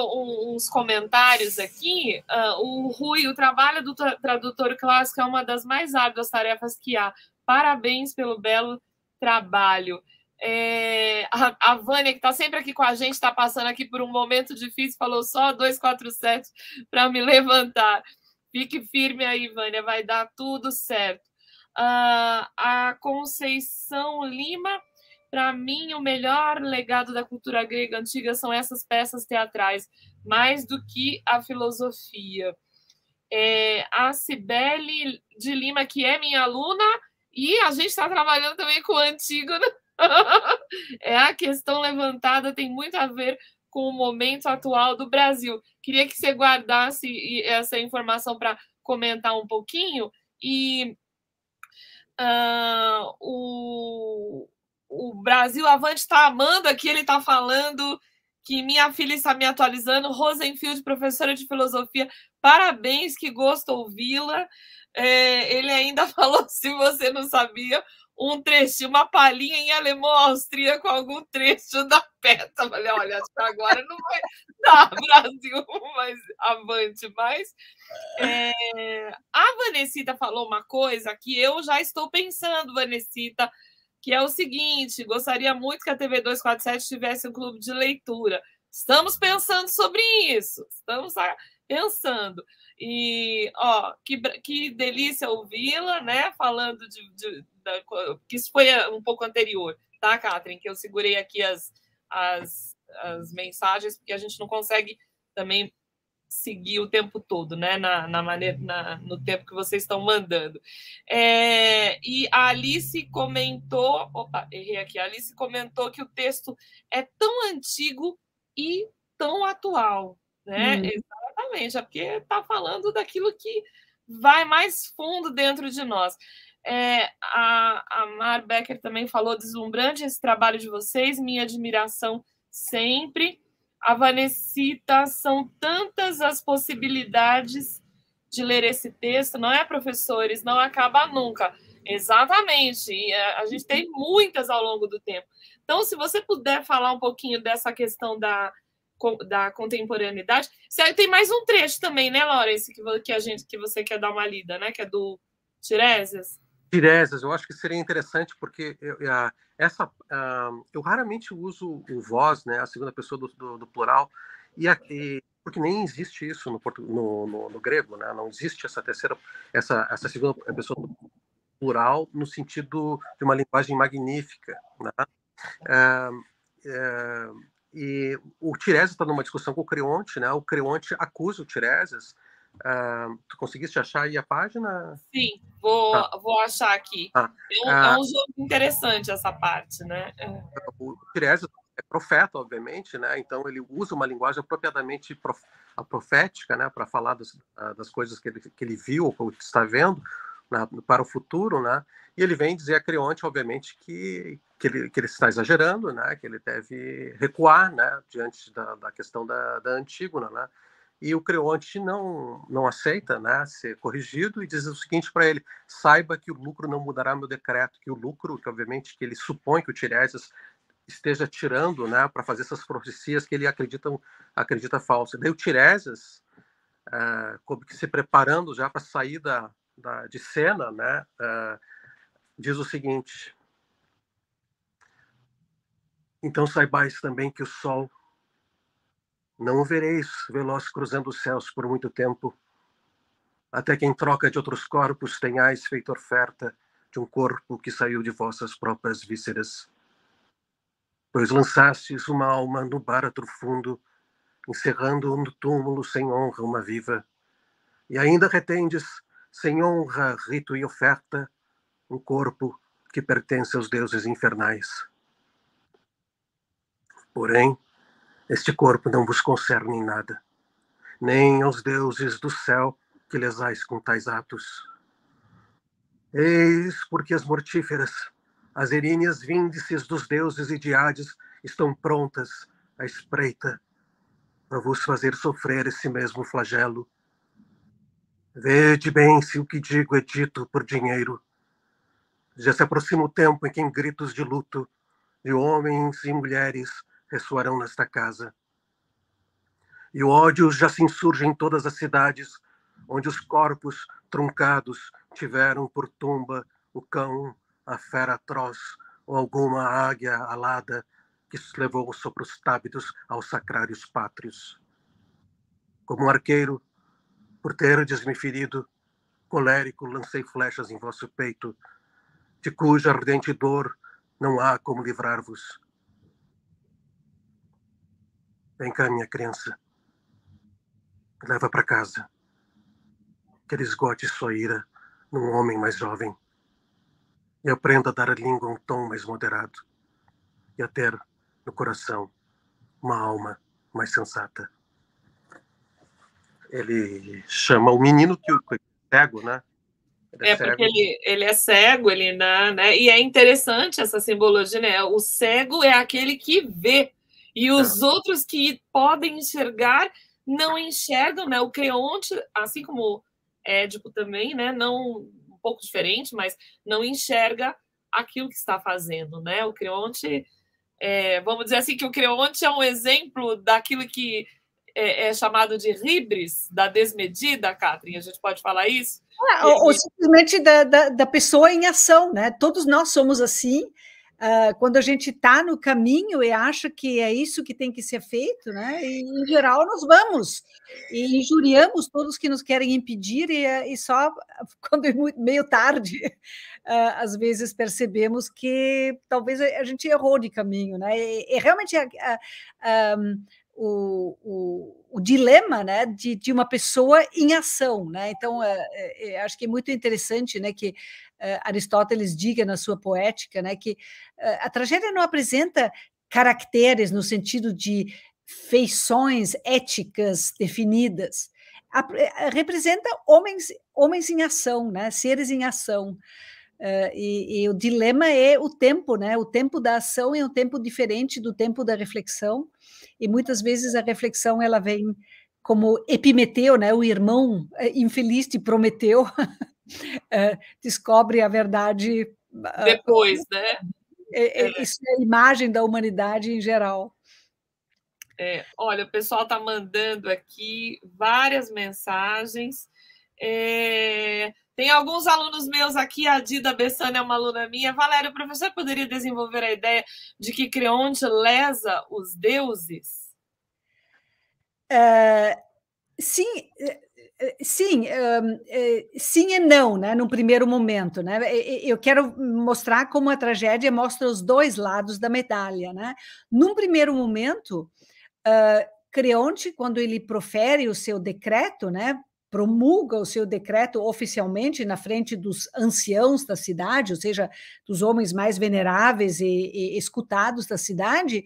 uns comentários aqui. Uh, o Rui, o trabalho do tradutor clássico é uma das mais árduas tarefas que há. Parabéns pelo belo trabalho. É, a, a Vânia, que está sempre aqui com a gente, está passando aqui por um momento difícil, falou só 247 para me levantar. Fique firme aí, Vânia, vai dar tudo certo. Uh, a Conceição Lima, para mim, o melhor legado da cultura grega antiga são essas peças teatrais, mais do que a filosofia. É, a Cibele de Lima, que é minha aluna, e a gente está trabalhando também com Antígona. Né? <laughs> é a questão levantada, tem muito a ver com o momento atual do Brasil. Queria que você guardasse essa informação para comentar um pouquinho. E uh, o, o Brasil Avante está amando aqui, ele está falando que minha filha está me atualizando, Rosenfield, professora de filosofia, Parabéns, que gosto ouvi-la. É, ele ainda <laughs> falou, se você não sabia, um trecho, uma palhinha em alemão austríaco, algum trecho da peça. Falei, olha, acho que agora não vai dar <laughs> Brasil mais avante mais. É, a Vanessa falou uma coisa que eu já estou pensando, Vanessa, que é o seguinte: gostaria muito que a TV 247 tivesse um clube de leitura. Estamos pensando sobre isso. Estamos a pensando. E, ó, que, que delícia ouvi-la, né? Falando de, de da, que isso foi eh, um pouco anterior, tá, Catherine? Que eu segurei aqui as, as, as mensagens, porque a gente não consegue também seguir o tempo todo, né? Na, na maneira, na, no tempo que vocês estão mandando. É, e a Alice comentou, opa, errei aqui. A Alice comentou que o texto é tão antigo e tão atual. Né? Hum. Exatamente, é porque está falando daquilo que vai mais fundo dentro de nós. É, a, a Mar Becker também falou deslumbrante esse trabalho de vocês, minha admiração sempre. A Vanessa são tantas as possibilidades de ler esse texto, não é, professores? Não acaba nunca. Exatamente, e a, a gente tem muitas ao longo do tempo. Então, se você puder falar um pouquinho dessa questão da da contemporaneidade. Tem mais um trecho também, né, Laurence, que, a gente, que você quer dar uma lida, né? Que é do Tiresias. Tiresias, eu acho que seria interessante porque eu, essa, eu raramente uso o voz, né, a segunda pessoa do, do, do plural, e, porque nem existe isso no, no, no, no, grego, né? Não existe essa terceira, essa, essa segunda pessoa do plural no sentido de uma linguagem magnífica, né? É, é, e o Tiresias está numa discussão com o Creonte, né? O Creonte acusa o Tiresias. Ah, tu conseguiste achar aí a página? Sim, vou, tá. vou achar aqui. Ah, é, um, ah. é, um, jogo interessante essa parte, né? É. O Tiresias é profeta, obviamente, né? Então ele usa uma linguagem apropriadamente prof, a profética, né, para falar das, das coisas que ele, que ele viu ou que está vendo né? para o futuro, né? E ele vem dizer a Creonte, obviamente, que que ele, que ele está exagerando, né, que ele deve recuar né, diante da, da questão da, da Antígona. Né, e o Creonte não, não aceita né, ser corrigido e diz o seguinte para ele: saiba que o lucro não mudará meu decreto, que o lucro, que obviamente que ele supõe que o Tiresias esteja tirando né, para fazer essas profecias que ele acredita, acredita falsa. Daí o Tiresias, é, como que se preparando já para sair da, da, de cena, né, é, diz o seguinte: então saibais também que o sol não o vereis veloz cruzando os céus por muito tempo, até que em troca de outros corpos tenhais feito oferta de um corpo que saiu de vossas próprias vísceras. Pois lançastes uma alma no báratro fundo, encerrando no túmulo sem honra uma viva, e ainda retendes, sem honra, rito e oferta, um corpo que pertence aos deuses infernais. Porém, este corpo não vos concerne em nada, nem aos deuses do céu que lesais com tais atos. Eis porque as mortíferas, as eríneas víndices dos deuses e de Hades estão prontas à espreita para vos fazer sofrer esse mesmo flagelo. Vede bem se o que digo é dito por dinheiro. Já se aproxima o tempo em que, em gritos de luto de homens e mulheres, ressoarão nesta casa. E o ódio já se insurge em todas as cidades onde os corpos truncados tiveram por tumba o cão, a fera atroz ou alguma águia alada que se levou sobre os tábidos aos sacrários pátrios. Como um arqueiro, por terdes me ferido, colérico lancei flechas em vosso peito, de cuja ardente dor não há como livrar-vos, Vem cá, minha crença. Leva para casa. Que ele esgote sua ira num homem mais jovem. E aprenda a dar à língua um tom mais moderado. E a ter, no coração, uma alma mais sensata. Ele chama o menino que o é cego, né? Ele é, é porque ele, ele é cego, ele né, né? E é interessante essa simbologia, né? O cego é aquele que vê, e os é. outros que podem enxergar não enxergam, né? O creonte, assim como Édipo também, né? Não um pouco diferente, mas não enxerga aquilo que está fazendo, né? O creonte, é, vamos dizer assim que o creonte é um exemplo daquilo que é, é, chamado de ribres, da desmedida, Catherine, a gente pode falar isso? Ah, ou, ou, simplesmente da, da, da, pessoa em ação, né? Todos nós somos assim, uh, quando a gente está no caminho e acha que é isso que tem que ser feito, né? E, em geral, nós vamos e injuriamos todos que nos querem impedir, e, eh, e só <laughs> quando é muito, meio tarde, uh, <laughs> às vezes percebemos que talvez a gente errou de caminho, né? E, e realmente a, a, a o, o, o, dilema né, de, de uma pessoa em ação. Né? Então, é, é, acho que é muito interessante né, que eh, Aristóteles diga na sua poética, né, que eh, a tragédia não apresenta caracteres no sentido de feições éticas definidas. A, a, eh, representa homens, homens em ação, né? seres em ação. Uh, e, e, o dilema é o tempo, né? O tempo da ação é um tempo diferente do tempo da reflexão. E muitas vezes a reflexão ela vem como Epimeteu, né? O irmão infeliz de Prometeu, <laughs> é, <laughs> descobre a verdade. Ah, Depois, uh, né? É, é, é, isso é a imagem da humanidade em geral. É, olha, o pessoal está mandando aqui várias mensagens. É, tem alguns alunos meus aqui, a Dida Bessana é uma aluna minha. Valéria, o professor poderia desenvolver a ideia de que Creonte lesa os deuses? É, sim, eh, Sim, é, sim e não, né? Num primeiro momento, né? Eu quero mostrar como a tragédia mostra os dois lados da medalha, né? Num primeiro momento, ah, Creonte, quando ele profere o seu decreto, né? Promulga o seu decreto oficialmente na frente dos anciãos da cidade, ou seja, dos homens mais veneráveis e, e escutados da cidade.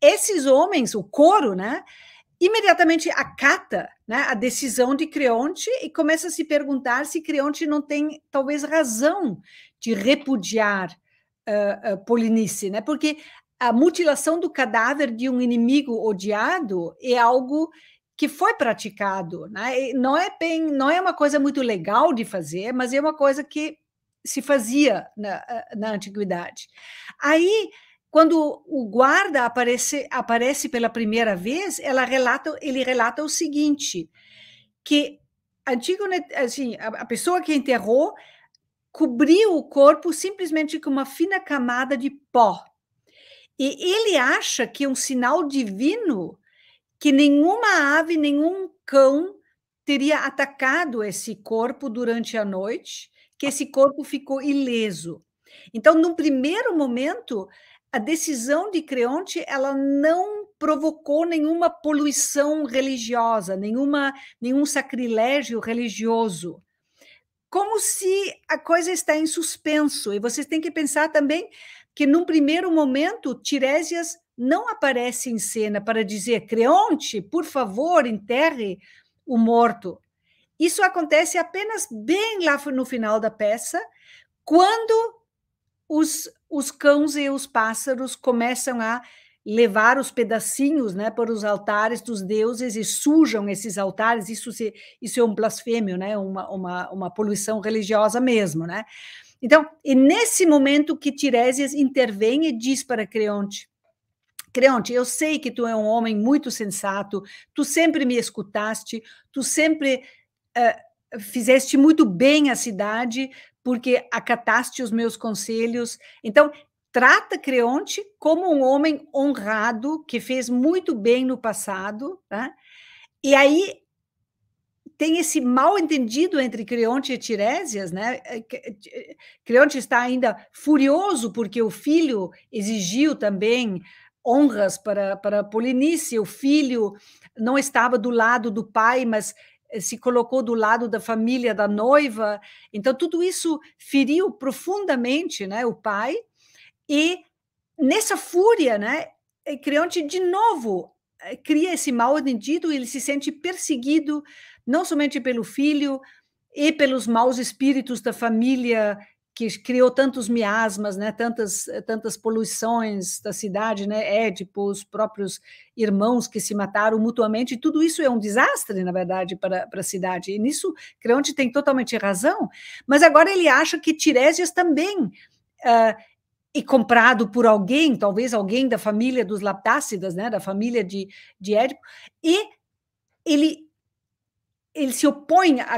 Esses homens, o coro, né? imediatamente acata né, a decisão de Creonte e começa a se perguntar se Creonte não tem talvez razão de repudiar uh, uh, Polinice, né? Porque a mutilação do cadáver de um inimigo odiado é algo que foi praticado, né? não é bem, não é uma coisa muito legal de fazer, mas é uma coisa que se fazia na, na antiguidade. Aí quando o guarda aparece, aparece pela primeira vez, ela relata, ele relata o seguinte, que Antígone, assim, a, pessoa que enterrou cobriu o corpo simplesmente com uma fina camada de pó. E ele acha que é um sinal divino que nenhuma ave, nenhum cão teria atacado esse corpo durante a noite, que esse corpo ficou ileso. Então, num primeiro momento, a decisão de Creonte ela não provocou nenhuma poluição religiosa, nenhuma, nenhum sacrilégio religioso. Como se a coisa está em suspenso. E vocês têm que pensar também que, num primeiro momento, Tiresias não aparece em cena para dizer: Creonte, por favor, enterre o morto. Isso acontece apenas bem lá no final da peça, quando os, os cãos e os pássaros começam a levar os pedacinhos né, para os altares dos deuses e sujam esses altares, isso, se, isso é um blasfêmio, né, uma, uma, uma poluição religiosa mesmo. Né? Então, é nesse momento que Tiresias intervém e diz para Creonte, Creonte, eu sei que tu é um homem muito sensato, tu sempre me escutaste, tu sempre... Uh, fizeste muito bem à cidade, porque acataste os meus conselhos. Então, trata Creonte como um homem honrado, que fez muito bem no passado. Né? E aí tem esse mal entendido entre Creonte e Tiresias, né? É, Creonte está ainda furioso porque o filho exigiu também honras para, para Polinice, o filho não estava do lado do pai, mas eh, se colocou do lado da família da noiva. Então, tudo isso feriu profundamente né, o pai. E nessa fúria, né, é, Creonte de novo eh, cria esse mal entendido, ele se sente perseguido, não somente pelo filho e pelos maus espíritos da família que criou tantos miasmas, né, tantas, tantas poluições da cidade, né, Édipo, os próprios irmãos que se mataram mutuamente, tudo isso é um desastre, na verdade, para, para a cidade, e nisso Creonte tem totalmente razão, mas agora ele acha que Tiresias também uh, e comprado por alguém, talvez alguém da família dos Laptácidas, né, da família de, de Édipo, e ele ele se opõe a,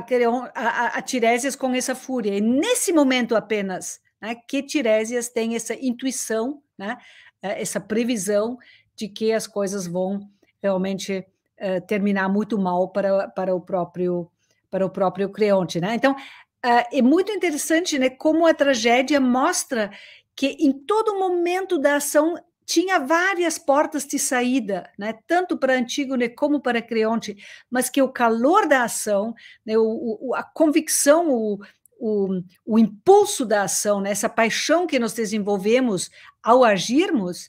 a, a Tiresias com essa fúria. E nesse momento apenas né, que Tiresias tem essa intuição, né, eh, essa previsão de que as coisas vão realmente uh, terminar muito mal para, para o próprio para o próprio Creonte, né? Então uh, é muito interessante, né, como a tragédia mostra que em todo momento da ação tinha várias portas de saída, né, tanto para Antígone como para Creonte, mas que o calor da ação, né, o, o, a convicção, o, o, o impulso da ação, né, essa paixão que nós desenvolvemos ao agirmos,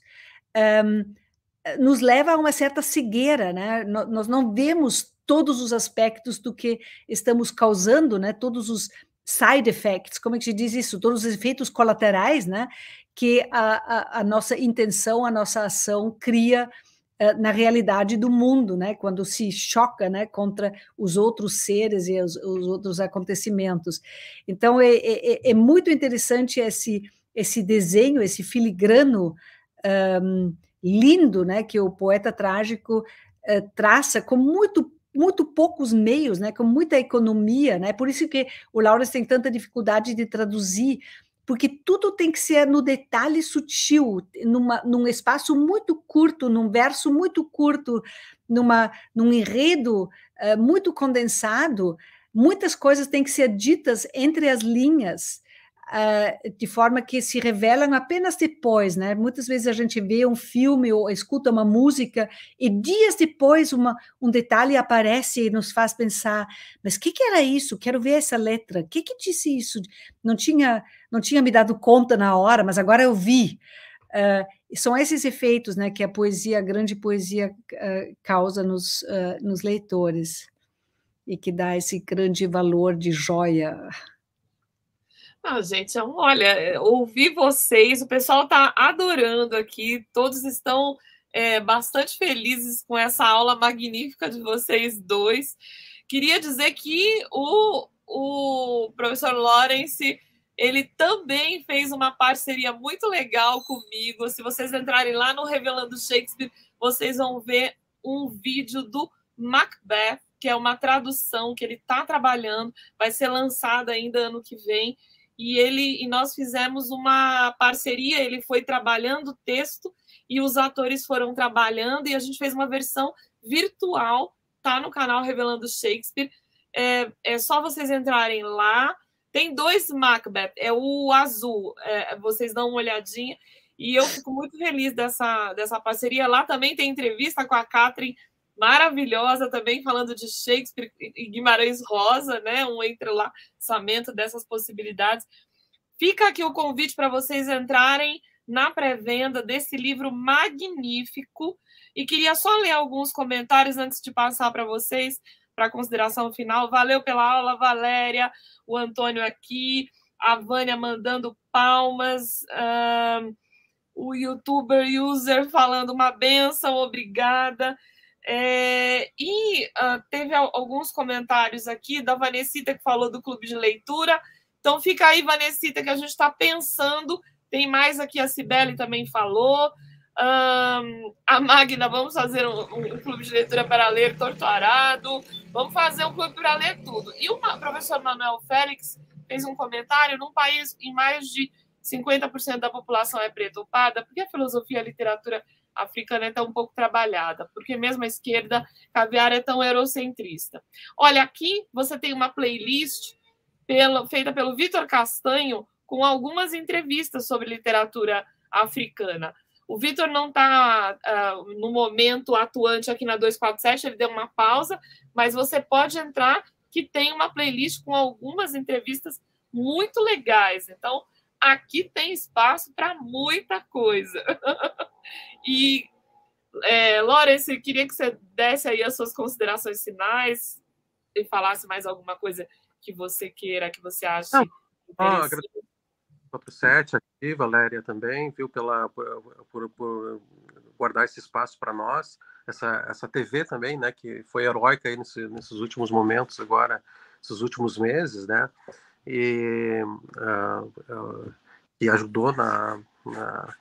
um, ehm, nos leva a uma certa cegueira, né? Nós não vemos todos os aspectos do que estamos causando, né? Todos os side effects, como é que se diz isso? Todos os efeitos colaterais, né? que a, a, a nossa intenção, a nossa ação cria eh, na realidade do mundo, né? Quando se choca, né, contra os outros seres e os, os outros acontecimentos. Então é, é, é, é muito interessante esse esse desenho, esse filigrano um, lindo, né, que o poeta trágico uh, traça com muito muito poucos meios, né, com muita economia, né? Por isso que o Laura tem tanta dificuldade de traduzir porque tudo tem que ser no detalhe sutil, numa, num espaço muito curto, num verso muito curto, numa, num enredo uh, muito condensado. Muitas coisas têm que ser ditas entre as linhas uh, de forma que se revelam apenas depois, né? Muitas vezes a gente vê um filme ou escuta uma música e dias depois uma, um detalhe aparece e nos faz pensar, mas o que, que era isso? Quero ver essa letra. O que, que disse isso? Não tinha, não tinha me dado conta na hora, mas agora eu vi. Uh, são esses efeitos né, que a poesia, a grande poesia, uh, causa nos, uh, nos leitores e que dá esse grande valor de joia ah, gente, é olha, é, ouvir vocês, o pessoal está adorando aqui, todos estão é, bastante felizes com essa aula magnífica de vocês dois. Queria dizer que o, o professor Lawrence ele também fez uma parceria muito legal comigo. Se vocês entrarem lá no Revelando Shakespeare, vocês vão ver um vídeo do Macbeth, que é uma tradução que ele está trabalhando, vai ser lançada ainda ano que vem e ele e nós fizemos uma parceria, ele foi trabalhando o texto e os atores foram trabalhando e a gente fez uma versão virtual, tá no canal Revelando Shakespeare. É, é só vocês entrarem lá. Tem dois Macbeth, é o azul, é, vocês dão uma olhadinha. E eu fico muito feliz dessa, dessa parceria. Lá também tem entrevista com a Catherine maravilhosa também, falando de Shakespeare e Guimarães Rosa, né? Um entrelaçamento dessas possibilidades. Fica aqui o convite para vocês entrarem na pré-venda desse livro magnífico. E queria só ler alguns comentários antes de passar para vocês para a consideração final. Valeu pela aula, Valéria, o Antônio aqui, a Vânia mandando palmas. Ah, o youtuber user falando uma benção, obrigada. É, e uh, teve alguns comentários aqui da Vanessita que falou do clube de leitura. Então fica aí, Vanessita, que a gente está pensando. Tem mais aqui, a Cibele também falou. Um, a Magna, vamos fazer um, um, um, clube de leitura para ler Torturado. Vamos fazer um clube para ler tudo. E o professor Manuel Félix fez um comentário num país em mais de 50% da população é preta ou parda, por que a filosofia e a literatura africana é tão pouco trabalhada, porque mesmo a esquerda caviar é tão eurocentrista. Olha, aqui você tem uma playlist feita pelo Vitor Castanho com algumas entrevistas sobre literatura africana. O Vitor não está uh, ah, no momento atuante aqui na 247, ele deu uma pausa, mas você pode entrar que tem uma playlist com algumas entrevistas muito legais. Então, aqui tem espaço para muita coisa. <laughs> E, é, Lawrence, eu queria que você desse aí as suas considerações finais e falasse mais alguma coisa que você queira, que você ache. Ah, agradeço Sete aqui, Valéria também, viu, pela, por, por guardar esse espaço para nós, essa, essa TV também, né, que foi heróica aí nesse, nesses últimos momentos agora, esses últimos meses, né, e uh, uh, que ajudou na, na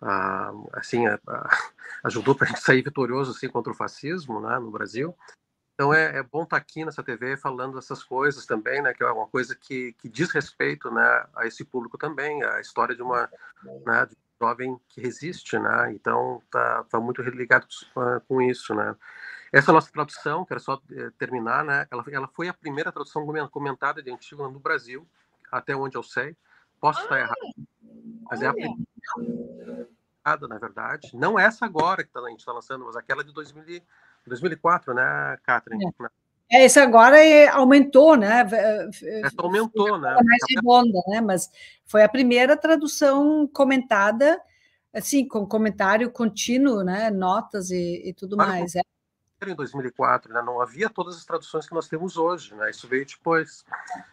a, assim, a, <laughs> ajudou para a gente sair vitorioso assim, contra o fascismo né, no Brasil. Então é, é bom estar tá aqui nessa TV falando essas coisas também, né, que é uma coisa que, que diz respeito né, a esse público também, a história de uma, né, de um jovem que resiste, né, então tá, tá muito ligado com isso, né. Essa nossa tradução, quero só eh, terminar, né, ela, ela foi a primeira tradução comentada de Antígona no Brasil, até onde eu sei, posso estar ah! errado, mas é Olha. é a primeira, na verdade. Não é essa agora que tá a gente está lançando, mas aquela de 2000, 2004, né, Catherine? É. Né. é essa agora eh, aumentou, né? Eh, eh, essa aumentou, né? Mais redonda, né? Mas foi a primeira tradução comentada assim, com comentário contínuo, né? Notas e, e tudo claro, mais. É em 2004, né? não havia todas as traduções que nós temos hoje, né? isso veio depois.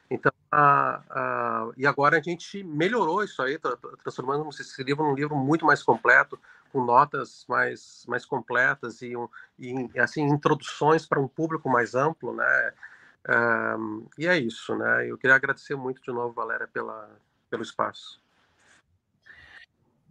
Então, a, a, e agora a gente melhorou isso aí, transformando esse livro num livro muito mais completo, com notas mais, mais completas e, um, e assim introduções para um público mais amplo, né? Um, eh, e é isso, né? Eu queria agradecer muito de novo, Valéria, pela, pelo espaço.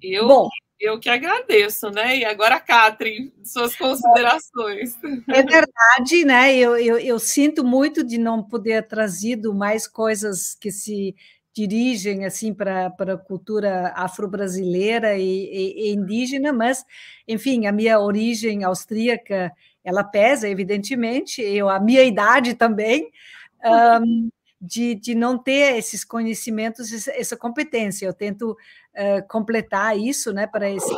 Eu Bom. Eu que agradeço, né? E agora, Catherine, suas considerações. É verdade, né? Eu, eu, eu sinto muito de não poder trazido mais coisas que se dirigem assim para, para a cultura afro-brasileira e, e, e, indígena, mas, enfim, a minha origem austríaca, ela pesa, evidentemente, eu, a minha idade também, um, de, de não ter esses conhecimentos, essa competência. Eu tento uh, completar isso né, para esse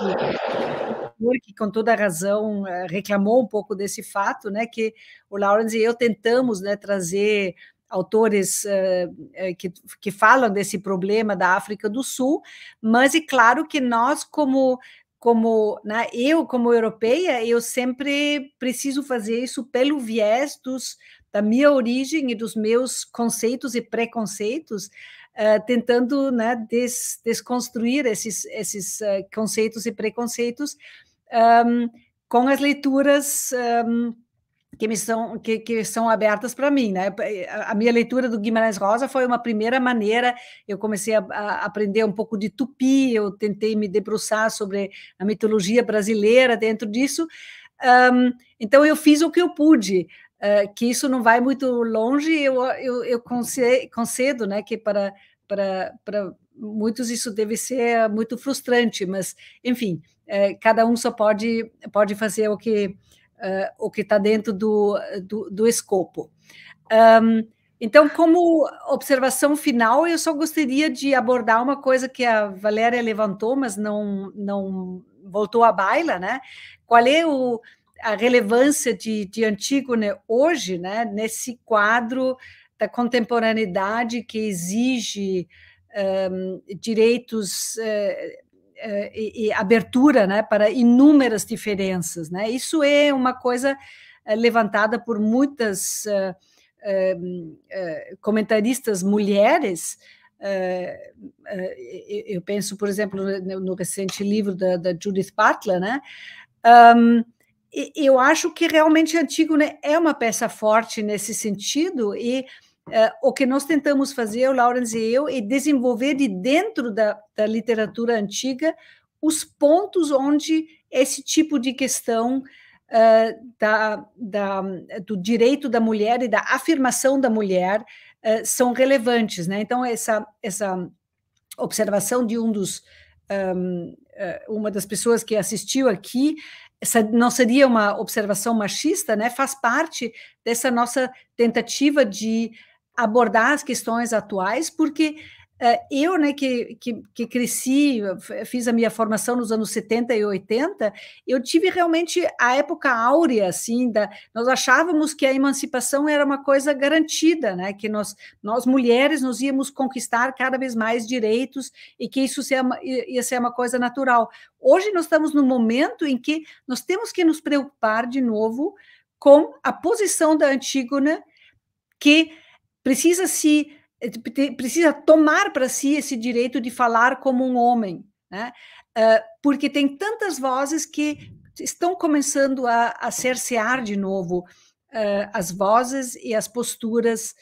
que com toda razão eh, reclamou um pouco desse fato, né, que o Lawrence e eu tentamos né, trazer autores uh, que, que falam desse problema da África do Sul, mas é claro que nós, como como né, eu, como europeia, eu sempre preciso fazer isso pelo viés dos, da minha origem e dos meus conceitos e preconceitos, uh, tentando né, des, desconstruir esses, esses uh, conceitos e preconceitos um, ehm, com as leituras um, ehm, que me são que, que são abertas para mim, né? Eh, a minha leitura do Guimarães Rosa foi uma primeira maneira. Eu comecei a, a, aprender um pouco de tupi, eu tentei me debruçar sobre a mitologia brasileira dentro disso. Um, então eu fiz o que eu pude. Uh, que isso não vai muito longe, eu, eu, eu concedo, né? Que para para, para muitos isso deve ser muito frustrante, mas enfim, é, cada um só pode pode fazer o que uh, o que está dentro do, do, do escopo. Um, então, como observação final, eu só gostaria de abordar uma coisa que a Valéria levantou, mas não, não voltou à baila, né? Qual é o, a relevância de, de Antígone né, hoje, né? Nesse quadro da contemporaneidade que exige um, direitos uh, eh, e, e abertura né, para inúmeras diferenças. Né? Isso é uma coisa eh, levantada por muitas eh, hum, comentaristas mulheres. eu penso, por exemplo, no, recente livro da, da Judith Butler, né? Um, eu acho que realmente é Antígona né? é uma peça forte nesse sentido e Uh, o que nós tentamos fazer, o Lawrence e eu, é desenvolver de dentro da, da literatura antiga os pontos onde esse tipo de questão uh, da, da, do direito da mulher e da afirmação da mulher uh, são relevantes. Né? Então, essa, essa observação de um dos. Um, ehm, uma das pessoas que assistiu aqui, essa não seria uma observação machista, né? faz parte dessa nossa tentativa de abordar as questões atuais, porque eh, eu, né, que, que, que, cresci, fiz a minha formação nos anos 70 e 80, eu tive realmente a época áurea, assim, da, nós achávamos que a emancipação era uma coisa garantida, né, que nós, nós mulheres nos íamos conquistar cada vez mais direitos e que isso ser, ia ser uma coisa natural. Hoje nós estamos no momento em que nós temos que nos preocupar de novo com a posição da Antígona, que precisa se eh, precisa tomar para si esse direito de falar como um homem, né? Ah, porque tem tantas vozes que estão começando a, a cercear de novo uh, as vozes e as posturas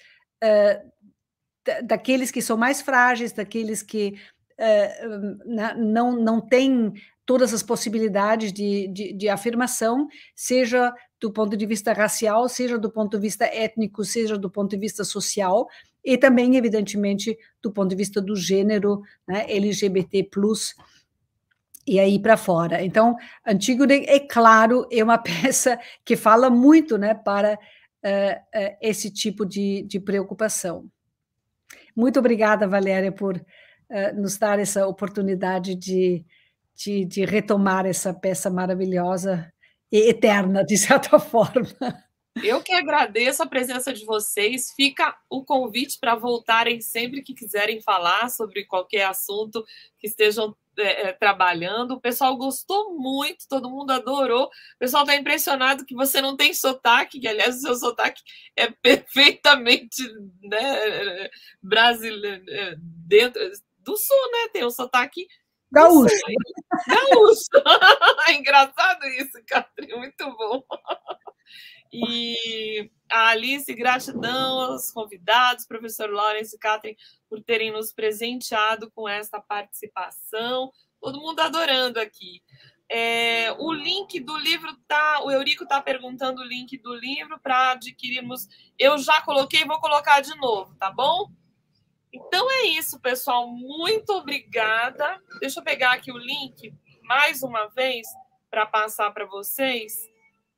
uh, daqueles que são mais frágeis, daqueles que uh, não, não têm todas as possibilidades de, de, de afirmação, seja do ponto de vista racial, seja do ponto de vista étnico, seja do ponto de vista social, e também, evidentemente, do ponto de vista do gênero né, LGBT, e aí para fora. Então, Antígone, é claro, é uma <laughs> peça que fala muito né, para uh, uh, esse tipo de, de preocupação. Muito obrigada, Valéria, por uh, nos dar essa oportunidade de, de, de retomar essa peça maravilhosa eterna, de certa <laughs> forma. Eu que agradeço a presença de vocês. Fica o convite para voltarem sempre que quiserem falar sobre qualquer assunto que estejam é, é trabalhando. O pessoal gostou muito, todo mundo adorou. O pessoal está impressionado que você não tem sotaque, que aliás o seu sotaque é <laughs> perfeitamente né, brasileiro, é, dentro do sul, né? Tem um sotaque Gaúcho. Gaúcho. <laughs> é engraçado isso, Catri, muito bom. E a Alice, gratidão aos convidados, professor Lawrence e Catherine, por terem nos presenteado com esta participação. Todo mundo adorando aqui. É, o link do livro tá. O Eurico está perguntando o link do livro para adquirirmos. Eu já coloquei, vou colocar de novo, tá bom? Então é isso, pessoal. Muito obrigada. Deixa eu pegar aqui o link mais uma vez para passar para vocês.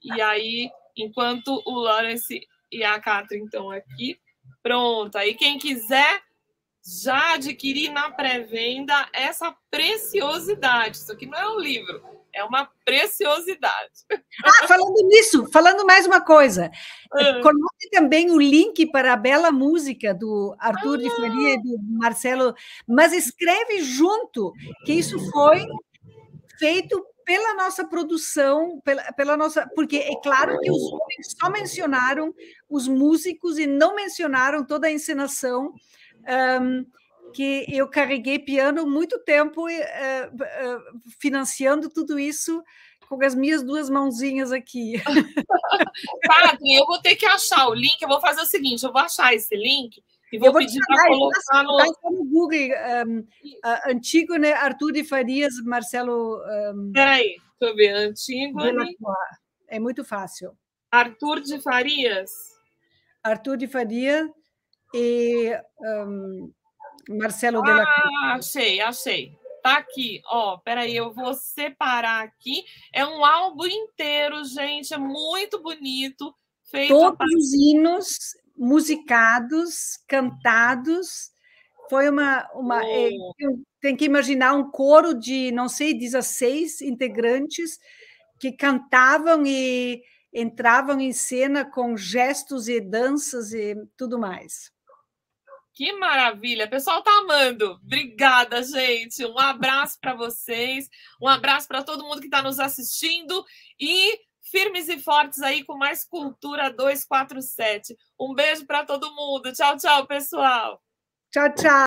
E aí, enquanto o Lawrence e a Catherine estão aqui, pronto. Aí quem quiser já adquirir na pré-venda essa preciosidade. Isso aqui não é um livro, é uma preciosidade. Ah, falando nisso, falando mais uma coisa. Uhum. Coloque também o link para a bela música do Arthur de ah. Faria e do Marcelo, mas escreve junto que isso foi feito pela nossa produção, pela, pela nossa. Porque é claro que os homens só mencionaram os músicos e não mencionaram toda a encenação. Um, que eu carreguei piano muito tempo eh, eh, financiando tudo isso com as minhas duas mãozinhas aqui. <laughs> Padre, eu vou ter que achar o link. Eu vou fazer o seguinte: eu vou achar esse link e vou, vou pedir para colocar no... no Google. Um, uh, Antígone, Arthur de Farias, Marcelo. Um... Ehm, Peraí, deixa eu ver. Antígone. Né? É muito fácil. Arthur de Farias. Arthur de Farias e. Um... Ehm, Marcelo ah, Della Cruz. Achei, achei. Tá aqui, ó. Peraí, eu vou separar aqui. É um álbum inteiro, gente. É muito bonito. Feito Todos os hinos musicados, cantados. Foi uma. uma oh. é, tem que imaginar um coro de, não sei, 16 integrantes que cantavam e entravam em cena com gestos e danças e tudo mais. Que maravilha! O pessoal tá amando. Obrigada, gente. Um abraço para vocês. Um abraço para todo mundo que está nos assistindo e firmes e fortes aí com mais cultura 247. Um beijo para todo mundo. Tchau, tchau, pessoal. Tchau, tchau.